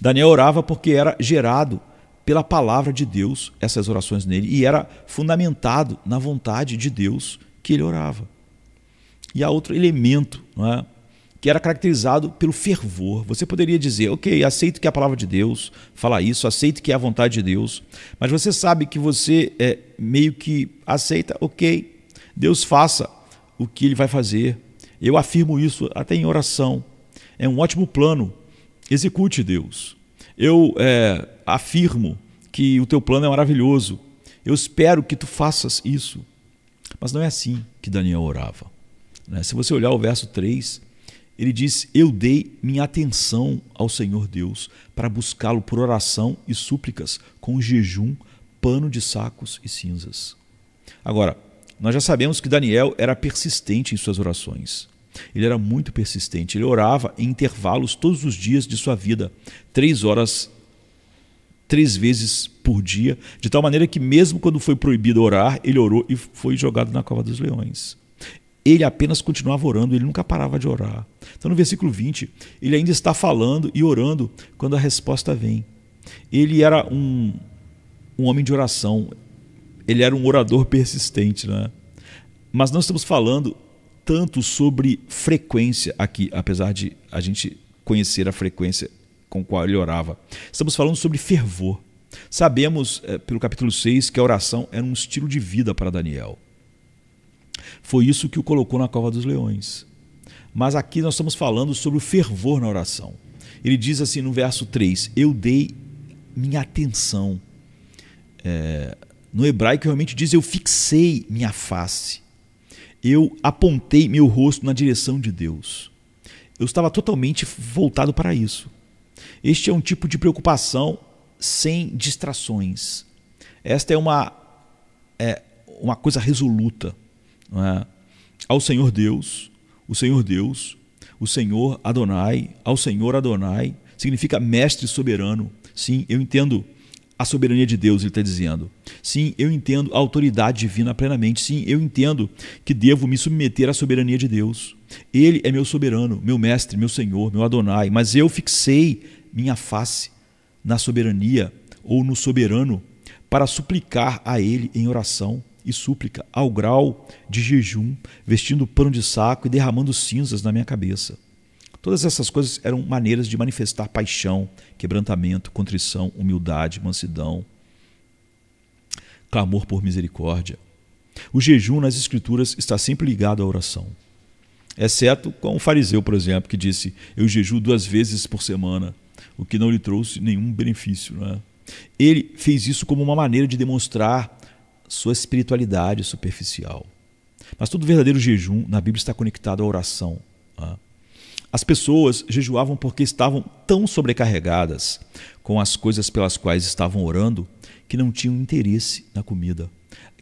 Daniel orava porque era gerado pela palavra de Deus essas orações nele e era fundamentado na vontade de Deus que ele orava. E há outro elemento, não é? que era caracterizado pelo fervor. Você poderia dizer, ok, aceito que é a palavra de Deus, fala isso, aceito que é a vontade de Deus, mas você sabe que você é meio que aceita, ok, Deus faça o que ele vai fazer. Eu afirmo isso até em oração. É um ótimo plano. Execute, Deus. Eu é, afirmo que o teu plano é maravilhoso. Eu espero que tu faças isso. Mas não é assim que Daniel orava. Né? Se você olhar o verso 3, ele diz: Eu dei minha atenção ao Senhor Deus para buscá-lo por oração e súplicas, com jejum, pano de sacos e cinzas. Agora, nós já sabemos que Daniel era persistente em suas orações. Ele era muito persistente. Ele orava em intervalos todos os dias de sua vida, três horas, três vezes por dia, de tal maneira que, mesmo quando foi proibido orar, ele orou e foi jogado na cova dos leões ele apenas continuava orando, ele nunca parava de orar. Então, no versículo 20, ele ainda está falando e orando quando a resposta vem. Ele era um, um homem de oração, ele era um orador persistente. Né? Mas não estamos falando tanto sobre frequência aqui, apesar de a gente conhecer a frequência com qual ele orava. Estamos falando sobre fervor. Sabemos, eh, pelo capítulo 6, que a oração era um estilo de vida para Daniel. Foi isso que o colocou na cova dos leões. Mas aqui nós estamos falando sobre o fervor na oração. Ele diz assim no verso 3: Eu dei minha atenção. É, no hebraico realmente diz: Eu fixei minha face. Eu apontei meu rosto na direção de Deus. Eu estava totalmente voltado para isso. Este é um tipo de preocupação sem distrações. Esta é uma, é, uma coisa resoluta é? ao Senhor Deus, o Senhor Deus, o Senhor Adonai, ao Senhor Adonai, significa mestre soberano. Sim, eu entendo a soberania de Deus, ele está dizendo. Sim, eu entendo a autoridade divina plenamente. Sim, eu entendo que devo me submeter à soberania de Deus. Ele é meu soberano, meu mestre, meu senhor, meu Adonai. Mas eu fixei minha face na soberania ou no soberano para suplicar a ele em oração e súplica, ao grau de jejum, vestindo pano de saco e derramando cinzas na minha cabeça. Todas essas coisas eram maneiras de manifestar paixão, quebrantamento, contrição, humildade, mansidão, clamor por misericórdia. O jejum nas Escrituras está sempre ligado à oração. Exceto com o fariseu, por exemplo, que disse: Eu jejuo duas vezes por semana, o que não lhe trouxe nenhum benefício. Não é? Ele fez isso como uma maneira de demonstrar sua espiritualidade superficial. Mas todo verdadeiro jejum na Bíblia está conectado à oração. Tá? As pessoas jejuavam porque estavam tão sobrecarregadas com as coisas pelas quais estavam orando que não tinham interesse na comida.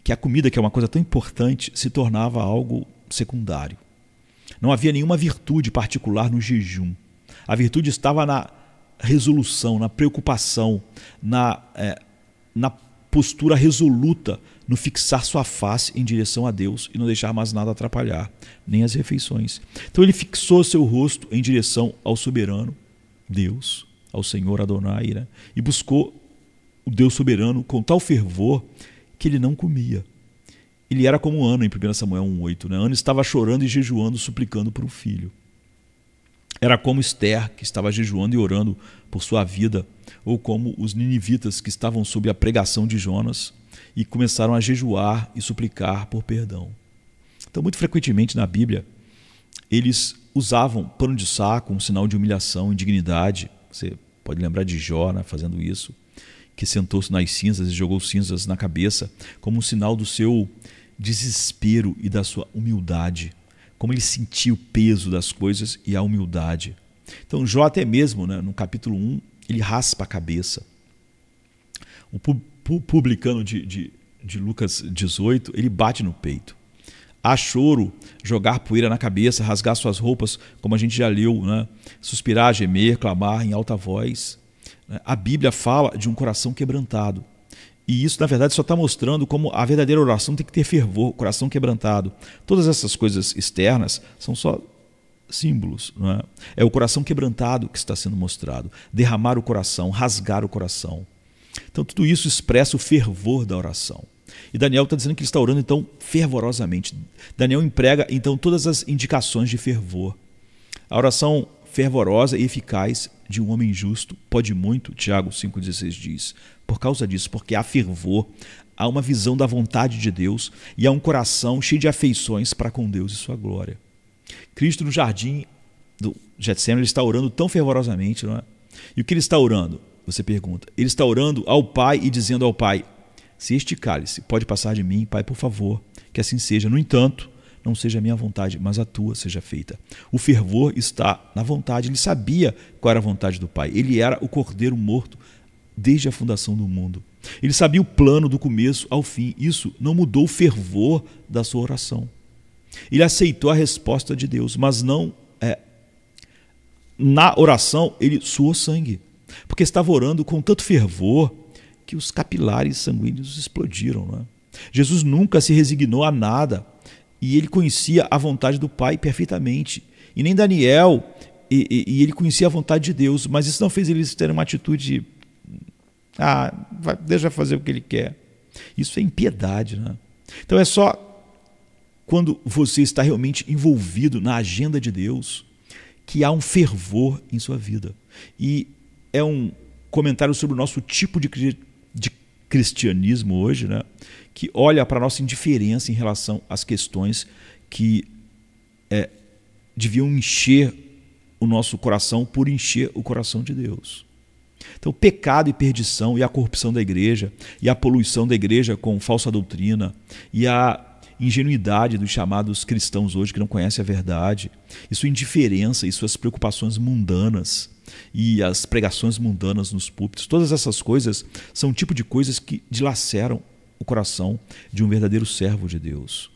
Que a comida, que é uma coisa tão importante, se tornava algo secundário. Não havia nenhuma virtude particular no jejum. A virtude estava na resolução, na preocupação, na, é, na postura resoluta no fixar sua face em direção a Deus e não deixar mais nada atrapalhar, nem as refeições. Então ele fixou seu rosto em direção ao soberano Deus, ao Senhor Adonai, né? e buscou o Deus soberano com tal fervor que ele não comia. Ele era como Ana em 1 Samuel 1,8. Né? Ana estava chorando e jejuando, suplicando por um filho. Era como Esther, que estava jejuando e orando por sua vida, ou como os ninivitas que estavam sob a pregação de Jonas e começaram a jejuar e suplicar por perdão. Então, muito frequentemente na Bíblia, eles usavam pano de saco, um sinal de humilhação, indignidade. Você pode lembrar de Jó né, fazendo isso, que sentou-se nas cinzas e jogou cinzas na cabeça, como um sinal do seu desespero e da sua humildade como ele sentia o peso das coisas e a humildade. Então, Jó, até mesmo, né, no capítulo 1, ele raspa a cabeça. O publicano de, de, de Lucas 18, ele bate no peito. Há choro, jogar poeira na cabeça, rasgar suas roupas, como a gente já leu, né? suspirar, gemer, clamar em alta voz. Né. A Bíblia fala de um coração quebrantado. E isso, na verdade, só está mostrando como a verdadeira oração tem que ter fervor, coração quebrantado. Todas essas coisas externas são só símbolos. Não é? é o coração quebrantado que está sendo mostrado. Derramar o coração, rasgar o coração. Então, tudo isso expressa o fervor da oração. E Daniel está dizendo que ele está orando, então, fervorosamente. Daniel emprega, então, todas as indicações de fervor. A oração fervorosa e eficaz de um homem justo pode muito, Tiago 5,16 diz, por causa disso, porque há fervor, há uma visão da vontade de Deus e há um coração cheio de afeições para com Deus e sua glória. Cristo no jardim do Getsemane ele está orando tão fervorosamente, não é? E o que ele está orando? Você pergunta. Ele está orando ao Pai e dizendo ao Pai: Se este cálice pode passar de mim, Pai, por favor, que assim seja. No entanto, não seja a minha vontade, mas a tua seja feita. O fervor está na vontade. Ele sabia qual era a vontade do Pai. Ele era o cordeiro morto desde a fundação do mundo. Ele sabia o plano do começo ao fim. Isso não mudou o fervor da sua oração. Ele aceitou a resposta de Deus, mas não é, na oração ele suou sangue, porque estava orando com tanto fervor que os capilares sanguíneos explodiram. Não é? Jesus nunca se resignou a nada e ele conhecia a vontade do Pai perfeitamente. E nem Daniel, e, e, e ele conhecia a vontade de Deus, mas isso não fez eles terem uma atitude ah, vai, deixa fazer o que ele quer. Isso é impiedade, né? Então é só quando você está realmente envolvido na agenda de Deus que há um fervor em sua vida. E é um comentário sobre o nosso tipo de, de cristianismo hoje, né? que olha para a nossa indiferença em relação às questões que é, deviam encher o nosso coração por encher o coração de Deus. Então, pecado e perdição, e a corrupção da igreja, e a poluição da igreja com falsa doutrina, e a ingenuidade dos chamados cristãos hoje que não conhecem a verdade, e sua indiferença, e suas preocupações mundanas, e as pregações mundanas nos púlpitos, todas essas coisas são um tipo de coisas que dilaceram o coração de um verdadeiro servo de Deus.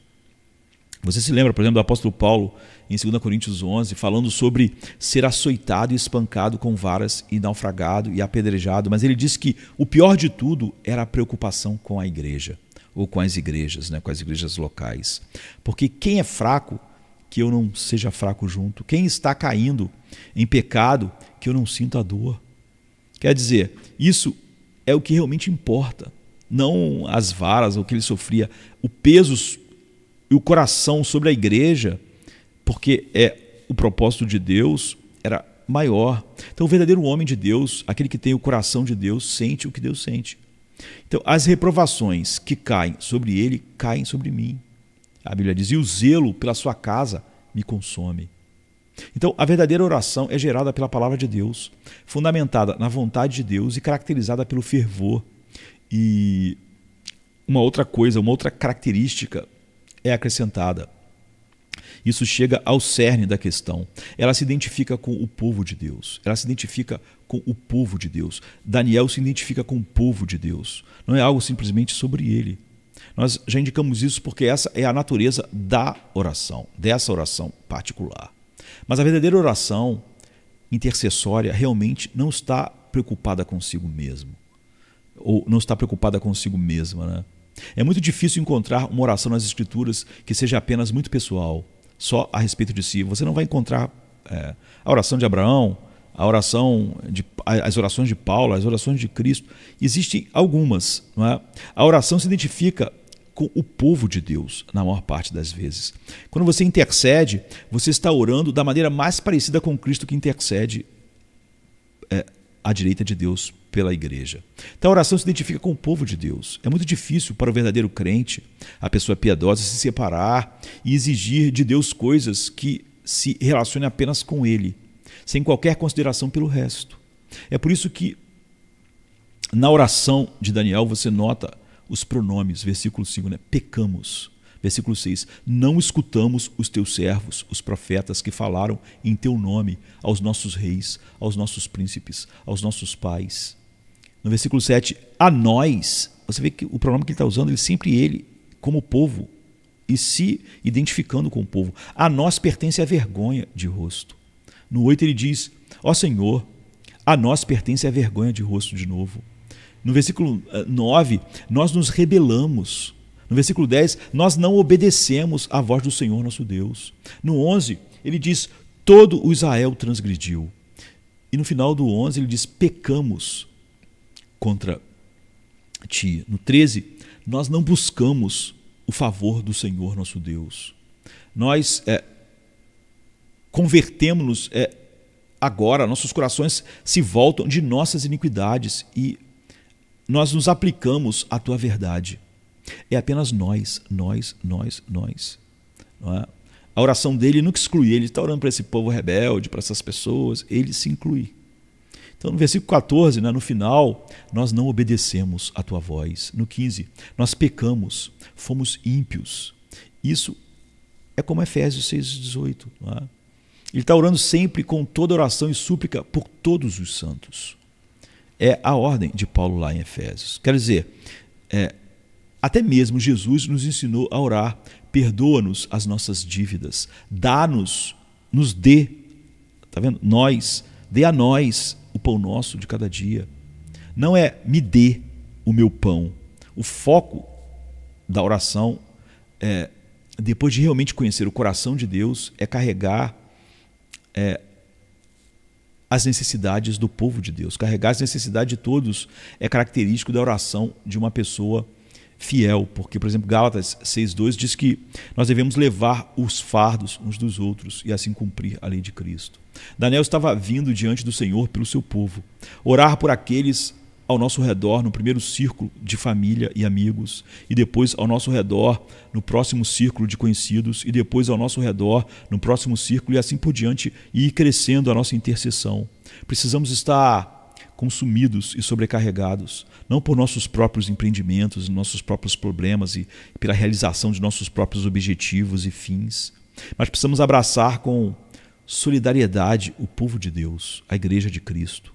Você se lembra, por exemplo, do apóstolo Paulo em 2 Coríntios 11, falando sobre ser açoitado e espancado com varas e naufragado e apedrejado, mas ele disse que o pior de tudo era a preocupação com a igreja ou com as igrejas, né, com as igrejas locais. Porque quem é fraco, que eu não seja fraco junto. Quem está caindo em pecado, que eu não sinta a dor. Quer dizer, isso é o que realmente importa, não as varas ou o que ele sofria, o peso e o coração sobre a igreja, porque é o propósito de Deus era maior. Então, o verdadeiro homem de Deus, aquele que tem o coração de Deus, sente o que Deus sente. Então, as reprovações que caem sobre ele caem sobre mim. A Bíblia diz: e o zelo pela sua casa me consome. Então, a verdadeira oração é gerada pela palavra de Deus, fundamentada na vontade de Deus e caracterizada pelo fervor. E uma outra coisa, uma outra característica é acrescentada. Isso chega ao cerne da questão. Ela se identifica com o povo de Deus. Ela se identifica com o povo de Deus. Daniel se identifica com o povo de Deus. Não é algo simplesmente sobre ele. Nós já indicamos isso porque essa é a natureza da oração, dessa oração particular. Mas a verdadeira oração intercessória realmente não está preocupada consigo mesmo. Ou não está preocupada consigo mesma, né? É muito difícil encontrar uma oração nas Escrituras que seja apenas muito pessoal, só a respeito de si. Você não vai encontrar é, a oração de Abraão, a oração de, as orações de Paulo, as orações de Cristo. Existem algumas. Não é? A oração se identifica com o povo de Deus, na maior parte das vezes. Quando você intercede, você está orando da maneira mais parecida com Cristo que intercede é, à direita de Deus pela igreja. Então a oração se identifica com o povo de Deus. É muito difícil para o verdadeiro crente, a pessoa piedosa, se separar e exigir de Deus coisas que se relacionem apenas com Ele, sem qualquer consideração pelo resto. É por isso que na oração de Daniel você nota os pronomes, versículo 5, né? Pecamos. Versículo 6: Não escutamos os teus servos, os profetas que falaram em teu nome aos nossos reis, aos nossos príncipes, aos nossos pais no versículo 7, a nós, você vê que o pronome que ele está usando, ele sempre ele, como povo, e se identificando com o povo. A nós pertence a vergonha de rosto. No 8 ele diz: Ó Senhor, a nós pertence a vergonha de rosto de novo. No versículo 9, eh, nós nos rebelamos. No versículo 10, nós não obedecemos à voz do Senhor nosso Deus. No 11, ele diz: Todo o Israel transgrediu. E no final do 11, ele diz: Pecamos contra ti. No 13, nós não buscamos o favor do Senhor nosso Deus. Nós é, convertemos-nos é, agora, nossos corações se voltam de nossas iniquidades e nós nos aplicamos à tua verdade. É apenas nós, nós, nós, nós. É? A oração dele nunca exclui, ele está orando para esse povo rebelde, para essas pessoas, ele se inclui. Então, no versículo 14, né, no final, nós não obedecemos a tua voz. No 15, nós pecamos, fomos ímpios. Isso é como Efésios 6,18. É? Ele está orando sempre com toda oração e súplica por todos os santos. É a ordem de Paulo lá em Efésios. Quer dizer, é, até mesmo Jesus nos ensinou a orar: perdoa-nos as nossas dívidas, dá-nos, nos dê, tá vendo? Nós, dê a nós o pão nosso de cada dia. Não é me dê o meu pão. O foco da oração é, depois de realmente conhecer o coração de Deus, é carregar é, as necessidades do povo de Deus. Carregar as necessidades de todos é característico da oração de uma pessoa fiel, porque, por exemplo, Gálatas 6,2 diz que nós devemos levar os fardos uns dos outros e assim cumprir a lei de Cristo. Daniel estava vindo diante do Senhor pelo seu povo, orar por aqueles ao nosso redor, no primeiro círculo de família e amigos, e depois ao nosso redor, no próximo círculo de conhecidos, e depois ao nosso redor, no próximo círculo, e assim por diante, e ir crescendo a nossa intercessão. Precisamos estar consumidos e sobrecarregados, não por nossos próprios empreendimentos, nossos próprios problemas e pela realização de nossos próprios objetivos e fins, mas precisamos abraçar com solidariedade o povo de Deus, a Igreja de Cristo.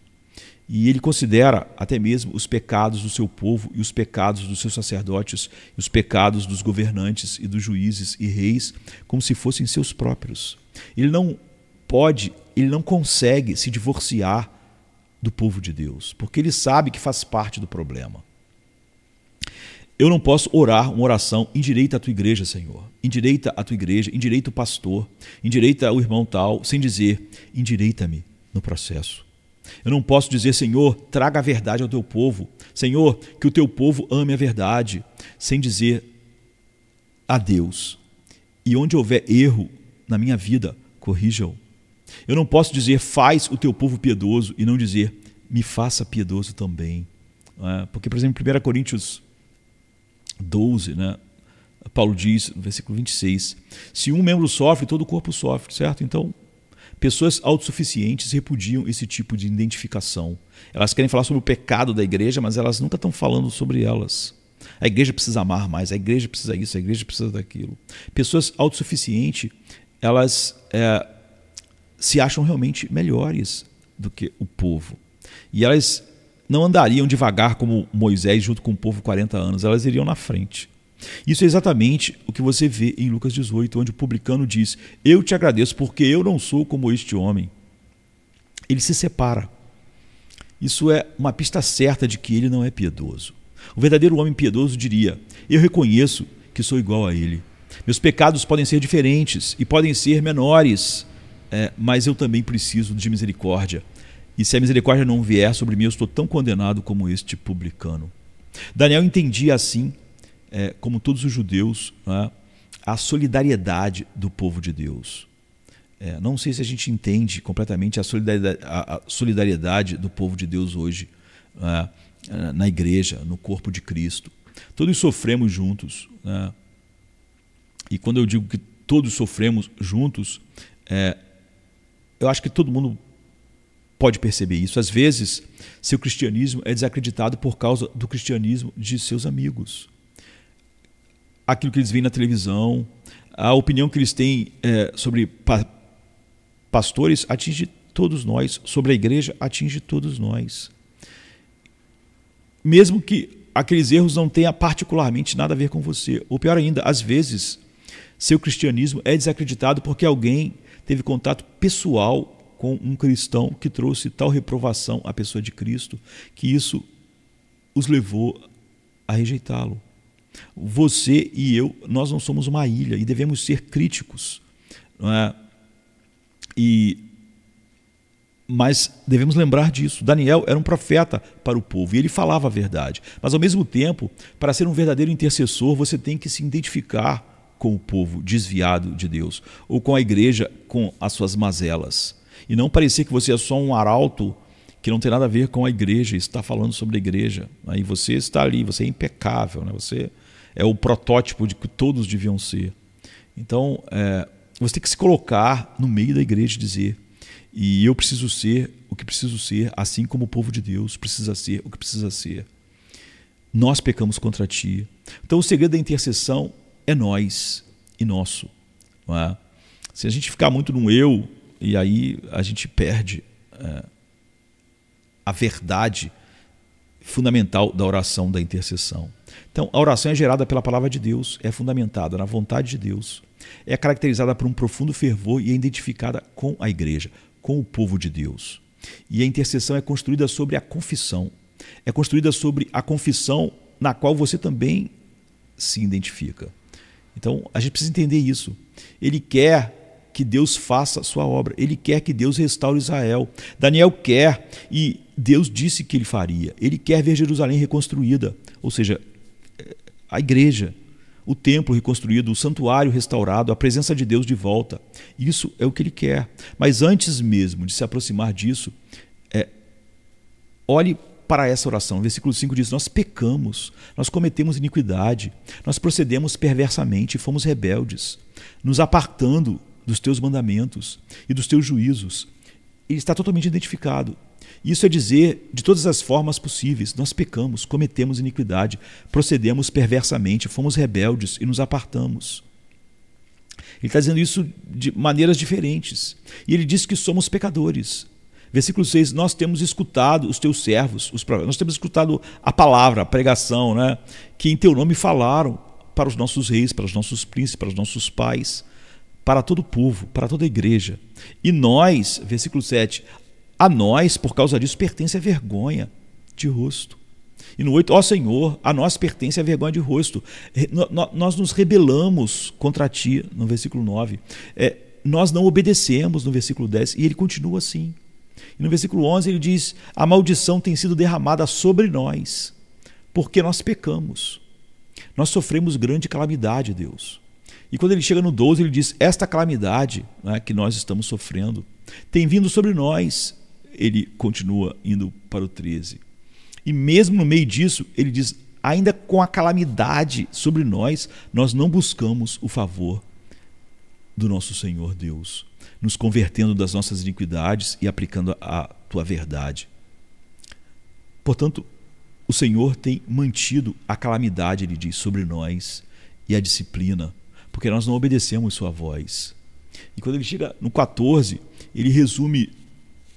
E ele considera até mesmo os pecados do seu povo e os pecados dos seus sacerdotes, e os pecados dos governantes e dos juízes e reis, como se fossem seus próprios. Ele não pode, ele não consegue se divorciar do povo de Deus, porque ele sabe que faz parte do problema. Eu não posso orar uma oração indireita à tua igreja, Senhor, indireita à tua igreja, indireita ao pastor, indireita o irmão tal, sem dizer, indireita-me no processo. Eu não posso dizer, Senhor, traga a verdade ao teu povo, Senhor, que o teu povo ame a verdade, sem dizer a Deus. E onde houver erro na minha vida, corrijam eu não posso dizer faz o teu povo piedoso e não dizer me faça piedoso também. É? Porque, por exemplo, em 1 Coríntios 12, né? Paulo diz, no versículo 26, se um membro sofre, todo o corpo sofre, certo? Então, pessoas autossuficientes repudiam esse tipo de identificação. Elas querem falar sobre o pecado da igreja, mas elas nunca estão falando sobre elas. A igreja precisa amar mais, a igreja precisa isso, a igreja precisa daquilo. Pessoas autossuficientes, elas é, se acham realmente melhores do que o povo. E elas não andariam devagar como Moisés junto com o povo 40 anos, elas iriam na frente. Isso é exatamente o que você vê em Lucas 18, onde o publicano diz: Eu te agradeço porque eu não sou como este homem. Ele se separa. Isso é uma pista certa de que ele não é piedoso. O verdadeiro homem piedoso diria: Eu reconheço que sou igual a ele. Meus pecados podem ser diferentes e podem ser menores, é, mas eu também preciso de misericórdia. E se a misericórdia não vier sobre mim, eu estou tão condenado como este publicano. Daniel entendia assim, é, como todos os judeus, né, a solidariedade do povo de Deus. É, não sei se a gente entende completamente a solidariedade, a, a solidariedade do povo de Deus hoje né, na igreja, no corpo de Cristo. Todos sofremos juntos. Né? E quando eu digo que todos sofremos juntos, é, eu acho que todo mundo pode perceber isso. Às vezes, seu cristianismo é desacreditado por causa do cristianismo de seus amigos. Aquilo que eles veem na televisão, a opinião que eles têm é, sobre pa pastores atinge todos nós, sobre a igreja atinge todos nós. Mesmo que aqueles erros não tenham particularmente nada a ver com você. Ou pior ainda, às vezes, seu cristianismo é desacreditado porque alguém teve contato pessoal com um cristão que trouxe tal reprovação à pessoa de Cristo que isso os levou a rejeitá-lo. Você e eu, nós não somos uma ilha e devemos ser críticos. Não é? E mas devemos lembrar disso. Daniel era um profeta para o povo e ele falava a verdade. Mas ao mesmo tempo, para ser um verdadeiro intercessor, você tem que se identificar com o povo desviado de Deus, ou com a igreja com as suas mazelas. E não parecer que você é só um arauto que não tem nada a ver com a igreja, está falando sobre a igreja. Aí né? você está ali, você é impecável, né? você é o protótipo de que todos deviam ser. Então, é, você tem que se colocar no meio da igreja e dizer: e eu preciso ser o que preciso ser, assim como o povo de Deus precisa ser o que precisa ser. Nós pecamos contra ti. Então, o segredo da intercessão é nós e nosso. É? Se a gente ficar muito no eu, e aí a gente perde é, a verdade fundamental da oração da intercessão. Então, a oração é gerada pela palavra de Deus, é fundamentada na vontade de Deus, é caracterizada por um profundo fervor e é identificada com a igreja, com o povo de Deus. E a intercessão é construída sobre a confissão. É construída sobre a confissão na qual você também se identifica. Então a gente precisa entender isso. Ele quer que Deus faça a sua obra, ele quer que Deus restaure Israel. Daniel quer e Deus disse que ele faria. Ele quer ver Jerusalém reconstruída, ou seja, eh, a igreja, o templo reconstruído, o santuário restaurado, a presença de Deus de volta. Isso é o que ele quer. Mas antes mesmo de se aproximar disso, é, olhe para essa oração. Versículo 5 diz: Nós pecamos, nós cometemos iniquidade, nós procedemos perversamente, fomos rebeldes, nos apartando dos teus mandamentos e dos teus juízos. Ele está totalmente identificado. Isso é dizer, de todas as formas possíveis, nós pecamos, cometemos iniquidade, procedemos perversamente, fomos rebeldes e nos apartamos. Ele está dizendo isso de maneiras diferentes. E ele diz que somos pecadores. Versículo 6: Nós temos escutado os teus servos, os profetas, nós temos escutado a palavra, a pregação, né? que em teu nome falaram para os nossos reis, para os nossos príncipes, para os nossos pais, para todo o povo, para toda a igreja. E nós, versículo 7, a nós, por causa disso, pertence a vergonha de rosto. E no 8, ó Senhor, a nós pertence a vergonha de rosto. Nós nos rebelamos contra ti, no versículo 9. É, nós não obedecemos, no versículo 10. E ele continua assim. E no versículo 11 ele diz: A maldição tem sido derramada sobre nós, porque nós pecamos. Nós sofremos grande calamidade, Deus. E quando ele chega no 12, ele diz: Esta calamidade né, que nós estamos sofrendo tem vindo sobre nós. Ele continua indo para o 13. E mesmo no meio disso, ele diz: Ainda com a calamidade sobre nós, nós não buscamos o favor do nosso Senhor Deus nos convertendo das nossas iniquidades e aplicando a tua verdade. Portanto, o Senhor tem mantido a calamidade, ele diz, sobre nós e a disciplina, porque nós não obedecemos sua voz. E quando ele chega no 14, ele resume,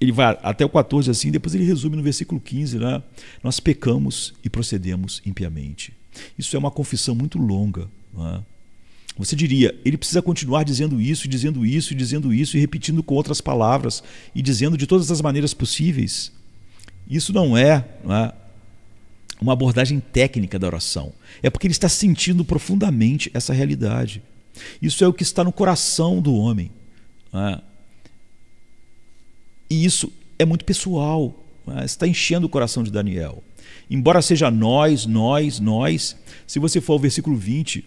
ele vai até o 14 assim, depois ele resume no versículo 15, né? Nós pecamos e procedemos impiamente. Isso é uma confissão muito longa, não é? Você diria, ele precisa continuar dizendo isso, dizendo isso, dizendo isso, e repetindo com outras palavras, e dizendo de todas as maneiras possíveis. Isso não é, não é uma abordagem técnica da oração. É porque ele está sentindo profundamente essa realidade. Isso é o que está no coração do homem. É? E isso é muito pessoal. É? Está enchendo o coração de Daniel. Embora seja nós, nós, nós, se você for ao versículo 20,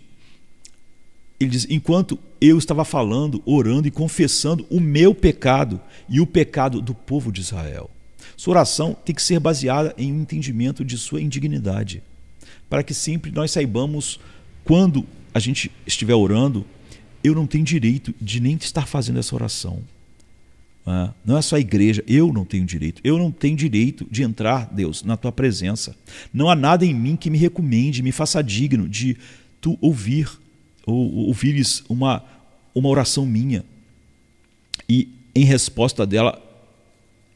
ele diz: enquanto eu estava falando, orando e confessando o meu pecado e o pecado do povo de Israel. Sua oração tem que ser baseada em um entendimento de sua indignidade, para que sempre nós saibamos quando a gente estiver orando, eu não tenho direito de nem estar fazendo essa oração. Não é, é só a igreja, eu não tenho direito. Eu não tenho direito de entrar, Deus, na tua presença. Não há nada em mim que me recomende, me faça digno de tu ouvir ou ouvires uma, uma oração minha, e em resposta dela,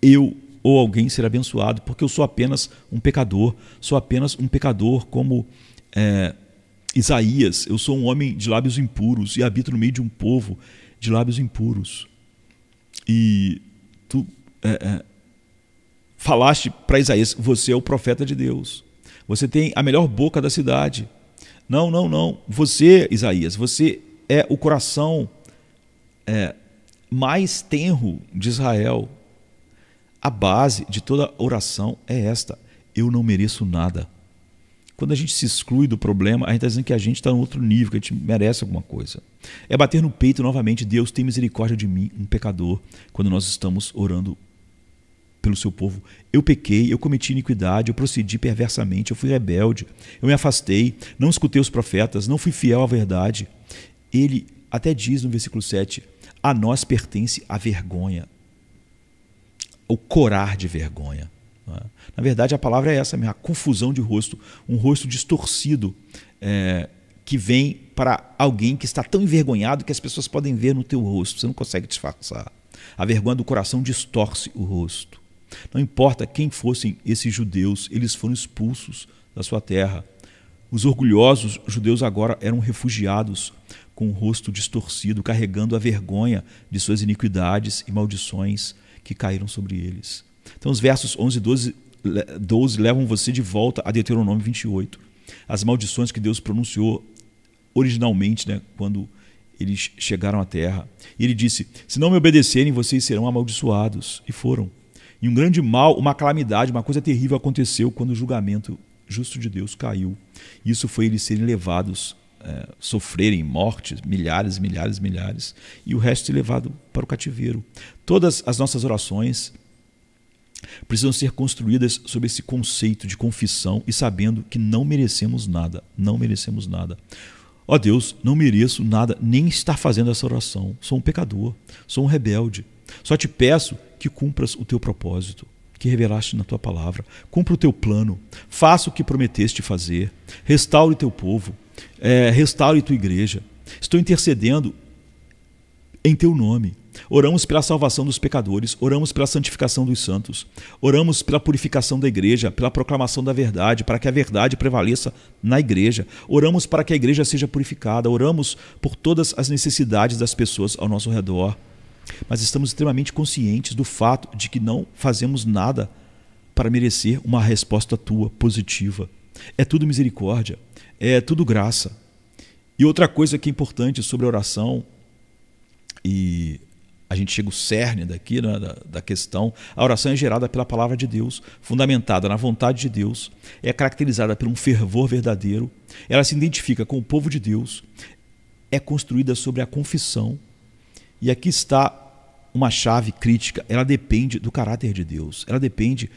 eu ou alguém será abençoado, porque eu sou apenas um pecador, sou apenas um pecador como é, Isaías, eu sou um homem de lábios impuros e habito no meio de um povo de lábios impuros. E tu é, é, falaste para Isaías: você é o profeta de Deus, você tem a melhor boca da cidade, não, não, não. Você, Isaías, você é o coração é, mais tenro de Israel. A base de toda oração é esta: eu não mereço nada. Quando a gente se exclui do problema, a gente está dizendo que a gente está em outro nível, que a gente merece alguma coisa. É bater no peito novamente, Deus tem misericórdia de mim, um pecador, quando nós estamos orando pelo seu povo. Eu pequei, eu cometi iniquidade, eu procedi perversamente, eu fui rebelde, eu me afastei, não escutei os profetas, não fui fiel à verdade. Ele até diz no versículo 7: A nós pertence a vergonha, o corar de vergonha. É? Na verdade, a palavra é essa, a confusão de rosto, um rosto distorcido é, que vem para alguém que está tão envergonhado que as pessoas podem ver no teu rosto, você não consegue disfarçar. A vergonha do coração distorce o rosto. Não importa quem fossem esses judeus, eles foram expulsos da sua terra. Os orgulhosos judeus agora eram refugiados, com o rosto distorcido, carregando a vergonha de suas iniquidades e maldições que caíram sobre eles. Então, os versos 11 e 12, 12 levam você de volta a Deuteronômio 28. As maldições que Deus pronunciou originalmente, né, quando eles chegaram à terra. E ele disse: Se não me obedecerem, vocês serão amaldiçoados. E foram. E um grande mal, uma calamidade, uma coisa terrível aconteceu quando o julgamento justo de Deus caiu. Isso foi eles serem levados, é, sofrerem mortes, milhares, milhares, milhares, e o resto ser levado para o cativeiro. Todas as nossas orações precisam ser construídas sobre esse conceito de confissão e sabendo que não merecemos nada, não merecemos nada. Ó oh Deus, não mereço nada, nem estar fazendo essa oração. Sou um pecador, sou um rebelde. Só te peço que cumpras o teu propósito que revelaste na tua palavra. Cumpra o teu plano, faça o que prometeste fazer, restaure teu povo, é, restaure tua igreja. Estou intercedendo em teu nome. Oramos pela salvação dos pecadores, oramos pela santificação dos santos, oramos pela purificação da igreja, pela proclamação da verdade, para que a verdade prevaleça na igreja. Oramos para que a igreja seja purificada, oramos por todas as necessidades das pessoas ao nosso redor mas estamos extremamente conscientes do fato de que não fazemos nada para merecer uma resposta tua positiva. É tudo misericórdia, é tudo graça. E outra coisa que é importante sobre a oração, e a gente chega o cerne daqui né, da, da questão, a oração é gerada pela palavra de Deus, fundamentada na vontade de Deus, é caracterizada por um fervor verdadeiro, ela se identifica com o povo de Deus, é construída sobre a confissão e aqui está uma chave crítica, ela depende do caráter de Deus, ela depende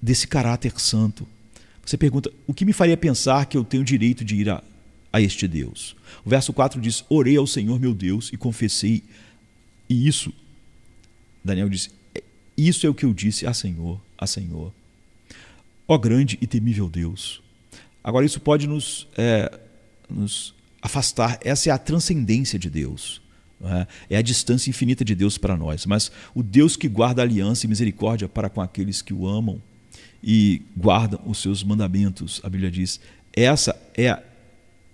desse caráter santo. Você pergunta: o que me faria pensar que eu tenho direito de ir a, a este Deus? O verso 4 diz: Orei ao Senhor meu Deus e confessei, e isso, Daniel diz: é, Isso é o que eu disse a Senhor, a Senhor. Ó grande e temível Deus. Agora, isso pode nos, é, nos afastar, essa é a transcendência de Deus. É? é a distância infinita de Deus para nós. Mas o Deus que guarda aliança e misericórdia para com aqueles que o amam e guardam os seus mandamentos, a Bíblia diz, essa é a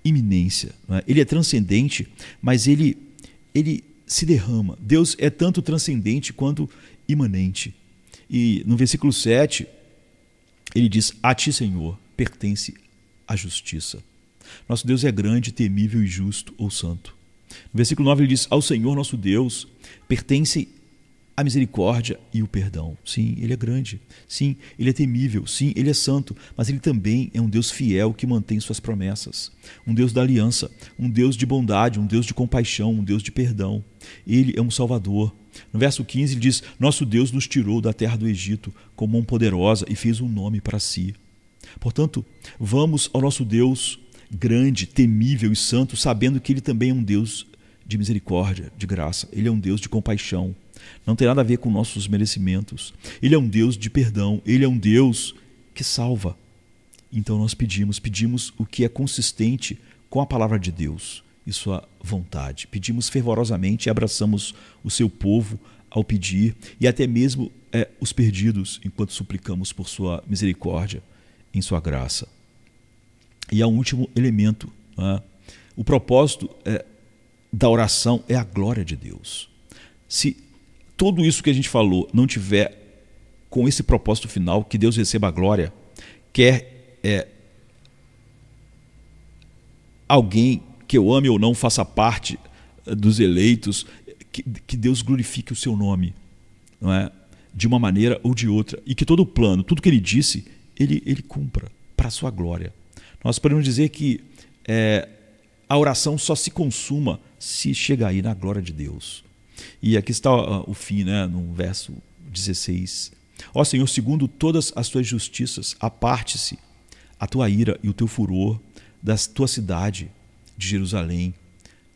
iminência. É? Ele é transcendente, mas ele, ele se derrama. Deus é tanto transcendente quanto imanente. E no versículo 7, ele diz: A ti, Senhor, pertence a justiça. Nosso Deus é grande, temível e justo ou santo. No versículo 9 ele diz: Ao Senhor nosso Deus pertence a misericórdia e o perdão. Sim, ele é grande. Sim, ele é temível. Sim, ele é santo. Mas ele também é um Deus fiel que mantém suas promessas. Um Deus da aliança. Um Deus de bondade. Um Deus de compaixão. Um Deus de perdão. Ele é um Salvador. No verso 15 ele diz: Nosso Deus nos tirou da terra do Egito com mão poderosa e fez um nome para si. Portanto, vamos ao nosso Deus grande, temível e santo, sabendo que ele também é um Deus de misericórdia, de graça. Ele é um Deus de compaixão. Não tem nada a ver com nossos merecimentos. Ele é um Deus de perdão. Ele é um Deus que salva. Então nós pedimos, pedimos o que é consistente com a palavra de Deus e sua vontade. Pedimos fervorosamente e abraçamos o seu povo ao pedir e até mesmo é, os perdidos enquanto suplicamos por sua misericórdia em sua graça. E há um último elemento. Né? O propósito é, da oração é a glória de Deus. Se tudo isso que a gente falou não tiver com esse propósito final, que Deus receba a glória, quer é, alguém que eu ame ou não faça parte eh, dos eleitos, que, que Deus glorifique o seu nome, não é? de uma maneira ou de outra, e que todo o plano, tudo que ele disse, ele, ele cumpra para a sua glória. Nós podemos dizer que é, a oração só se consuma se chega aí na glória de Deus. E aqui está ah, o fim, né, no verso 16. Ó Senhor, segundo todas as tuas justiças, aparte-se a tua ira e o teu furor da tua cidade de Jerusalém,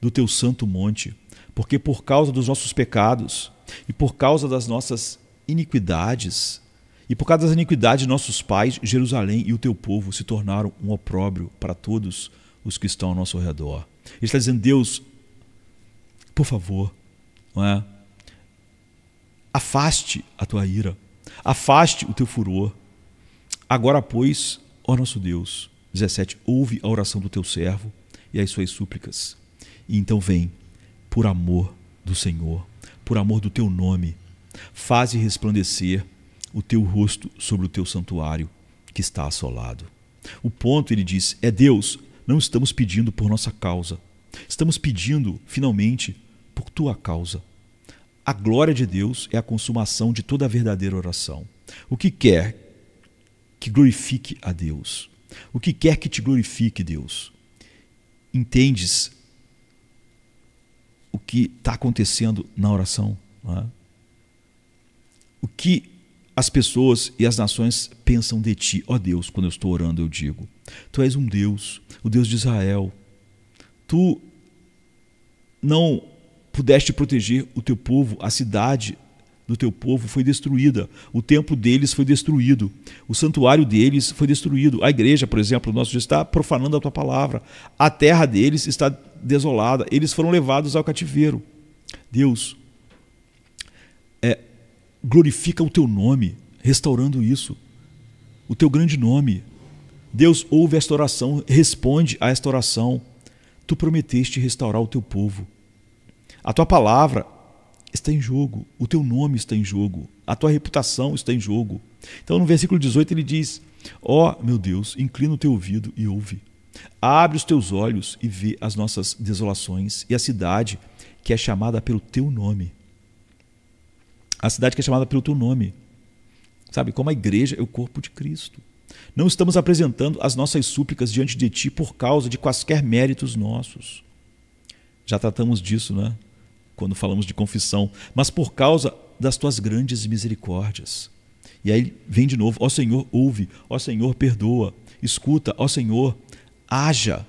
do teu santo monte, porque por causa dos nossos pecados e por causa das nossas iniquidades, e por causa das iniquidades de nossos pais, Jerusalém e o teu povo se tornaram um opróbrio para todos os que estão ao nosso redor. Ele está dizendo, Deus, por favor, não é? afaste a tua ira, afaste o teu furor. Agora, pois, ó nosso Deus, 17, ouve a oração do teu servo e as suas súplicas. E então vem, por amor do Senhor, por amor do teu nome, faze resplandecer o teu rosto sobre o teu santuário que está assolado. O ponto, ele diz, é Deus, não estamos pedindo por nossa causa, estamos pedindo, finalmente, por tua causa. A glória de Deus é a consumação de toda a verdadeira oração. O que quer que glorifique a Deus, o que quer que te glorifique, Deus, entendes o que está acontecendo na oração? É? O que as pessoas e as nações pensam de ti. Ó oh Deus, quando eu estou orando, eu digo: Tu és um Deus, o Deus de Israel. Tu não pudeste proteger o teu povo, a cidade do teu povo foi destruída, o templo deles foi destruído, o santuário deles foi destruído, a igreja, por exemplo, nosso Deus está profanando a tua palavra, a terra deles está desolada, eles foram levados ao cativeiro. Deus, glorifica o teu nome, restaurando isso, o teu grande nome. Deus ouve esta oração, responde a esta oração. Tu prometeste restaurar o teu povo. A tua palavra está em jogo, o teu nome está em jogo, a tua reputação está em jogo. Então, no versículo 18, ele diz: Ó oh, meu Deus, inclina o teu ouvido e ouve. Abre os teus olhos e vê as nossas desolações e a cidade que é chamada pelo teu nome. A cidade que é chamada pelo teu nome. Sabe? Como a igreja é o corpo de Cristo. Não estamos apresentando as nossas súplicas diante de ti por causa de quaisquer méritos nossos. Já tratamos disso, né? Quando falamos de confissão. Mas por causa das tuas grandes misericórdias. E aí vem de novo: ó Senhor, ouve, ó Senhor, perdoa, escuta, ó Senhor, haja.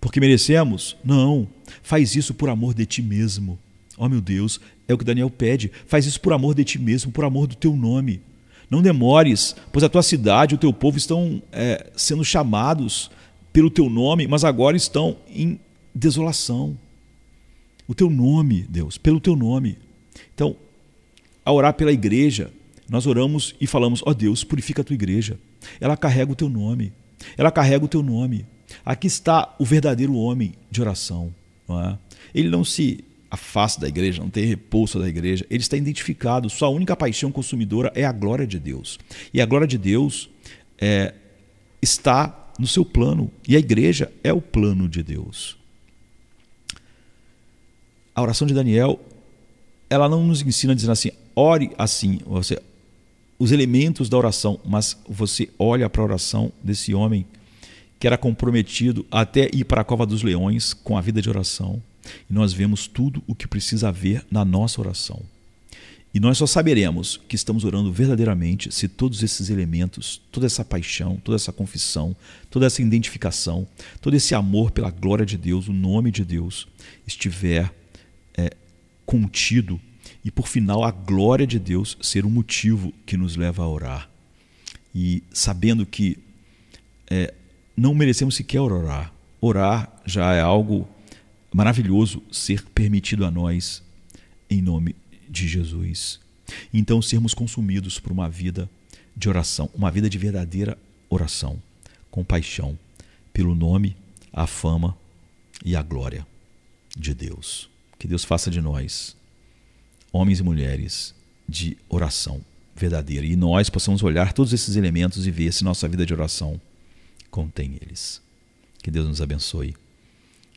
Porque merecemos? Não. Faz isso por amor de ti mesmo. Ó meu Deus, é o que Daniel pede. Faz isso por amor de ti mesmo, por amor do teu nome. Não demores, pois a tua cidade, o teu povo estão é, sendo chamados pelo teu nome, mas agora estão em desolação. O teu nome, Deus, pelo teu nome. Então, a orar pela igreja, nós oramos e falamos: ó oh Deus, purifica a tua igreja. Ela carrega o teu nome. Ela carrega o teu nome. Aqui está o verdadeiro homem de oração. Não é? Ele não se a face da igreja, não tem repulsa da igreja. Ele está identificado. Sua única paixão consumidora é a glória de Deus. E a glória de Deus é, está no seu plano. E a igreja é o plano de Deus. A oração de Daniel, ela não nos ensina dizendo assim, ore assim, você, os elementos da oração, mas você olha para a oração desse homem que era comprometido até ir para a cova dos leões com a vida de oração e nós vemos tudo o que precisa haver na nossa oração. E nós só saberemos que estamos orando verdadeiramente se todos esses elementos, toda essa paixão, toda essa confissão, toda essa identificação, todo esse amor pela glória de Deus, o nome de Deus, estiver é, contido e, por final, a glória de Deus ser o motivo que nos leva a orar. E sabendo que é, não merecemos sequer orar, orar já é algo maravilhoso ser permitido a nós em nome de Jesus. Então sermos consumidos por uma vida de oração, uma vida de verdadeira oração, compaixão pelo nome, a fama e a glória de Deus. Que Deus faça de nós homens e mulheres de oração verdadeira e nós possamos olhar todos esses elementos e ver se nossa vida de oração contém eles. Que Deus nos abençoe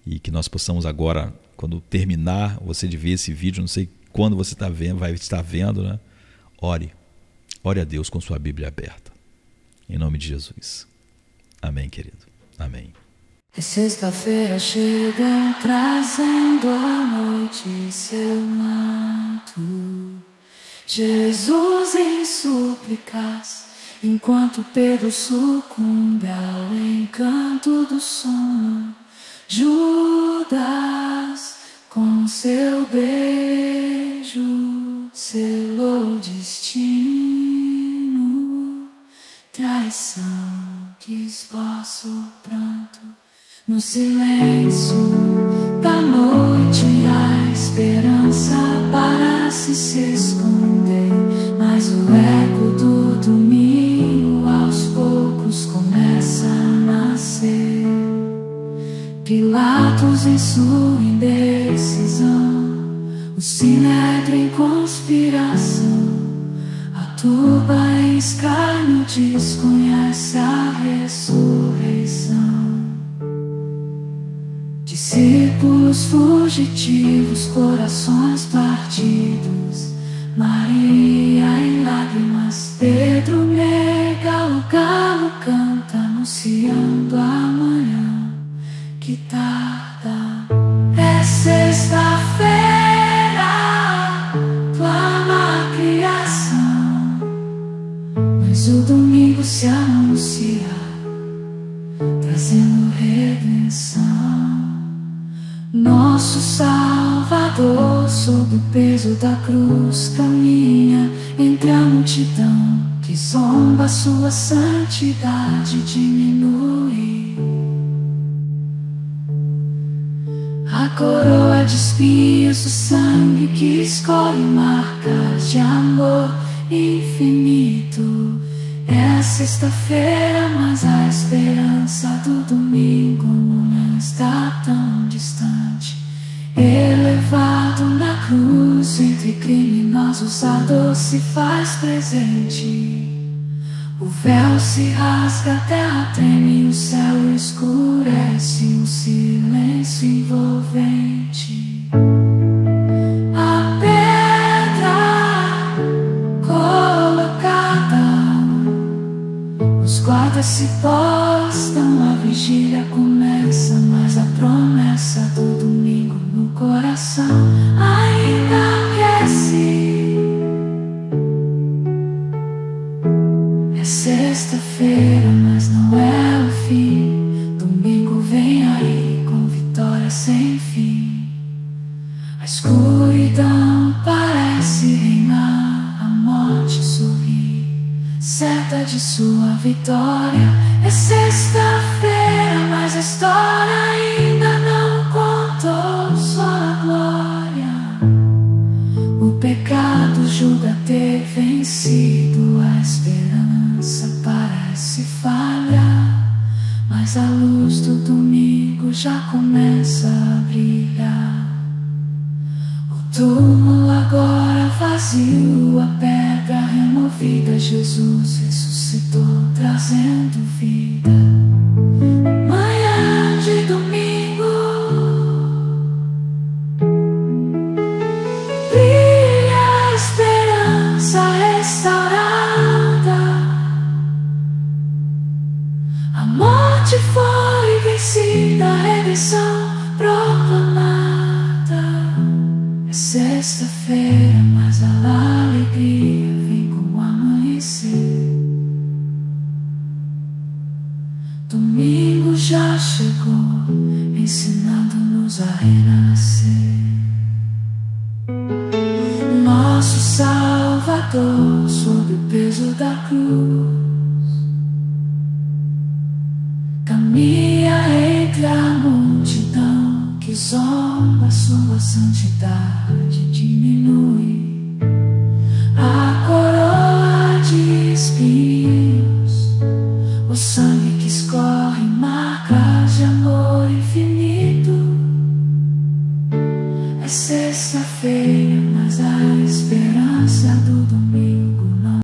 e que nós possamos agora, quando terminar você de ver esse vídeo, não sei quando você está vendo, vai estar vendo, né? Ore, ore a Deus com sua Bíblia aberta. Em nome de Jesus. Amém, querido. Amém. É sexta-feira chega trazendo a noite seu manto. Jesus em súplicas, enquanto Pedro sucumbe ao encanto do sono. Judas, com seu beijo, selou destino, traição, quis vosso pranto, no silêncio da noite a esperança para se esconder, mas o eco do domingo. Pilatos em sua indecisão, o sinédrio em conspiração, a turba em escárnio desconhece a ressurreição. Discípulos fugitivos, corações partidos, Maria em lágrimas, Pedro nega, o galo canta anunciando a é sexta-feira, plana criação, mas o domingo se anuncia, trazendo redenção. Nosso Salvador, sob o peso da cruz, caminha entre a multidão que zomba, sua santidade diminui. A coroa de espinhos, o sangue que escolhe marcas de amor infinito. É sexta-feira, mas a esperança do domingo não está tão distante. Elevado na cruz, entre criminosos, a dor se faz presente. O véu se rasga, a terra treme, o céu escurece, um silêncio envolvente.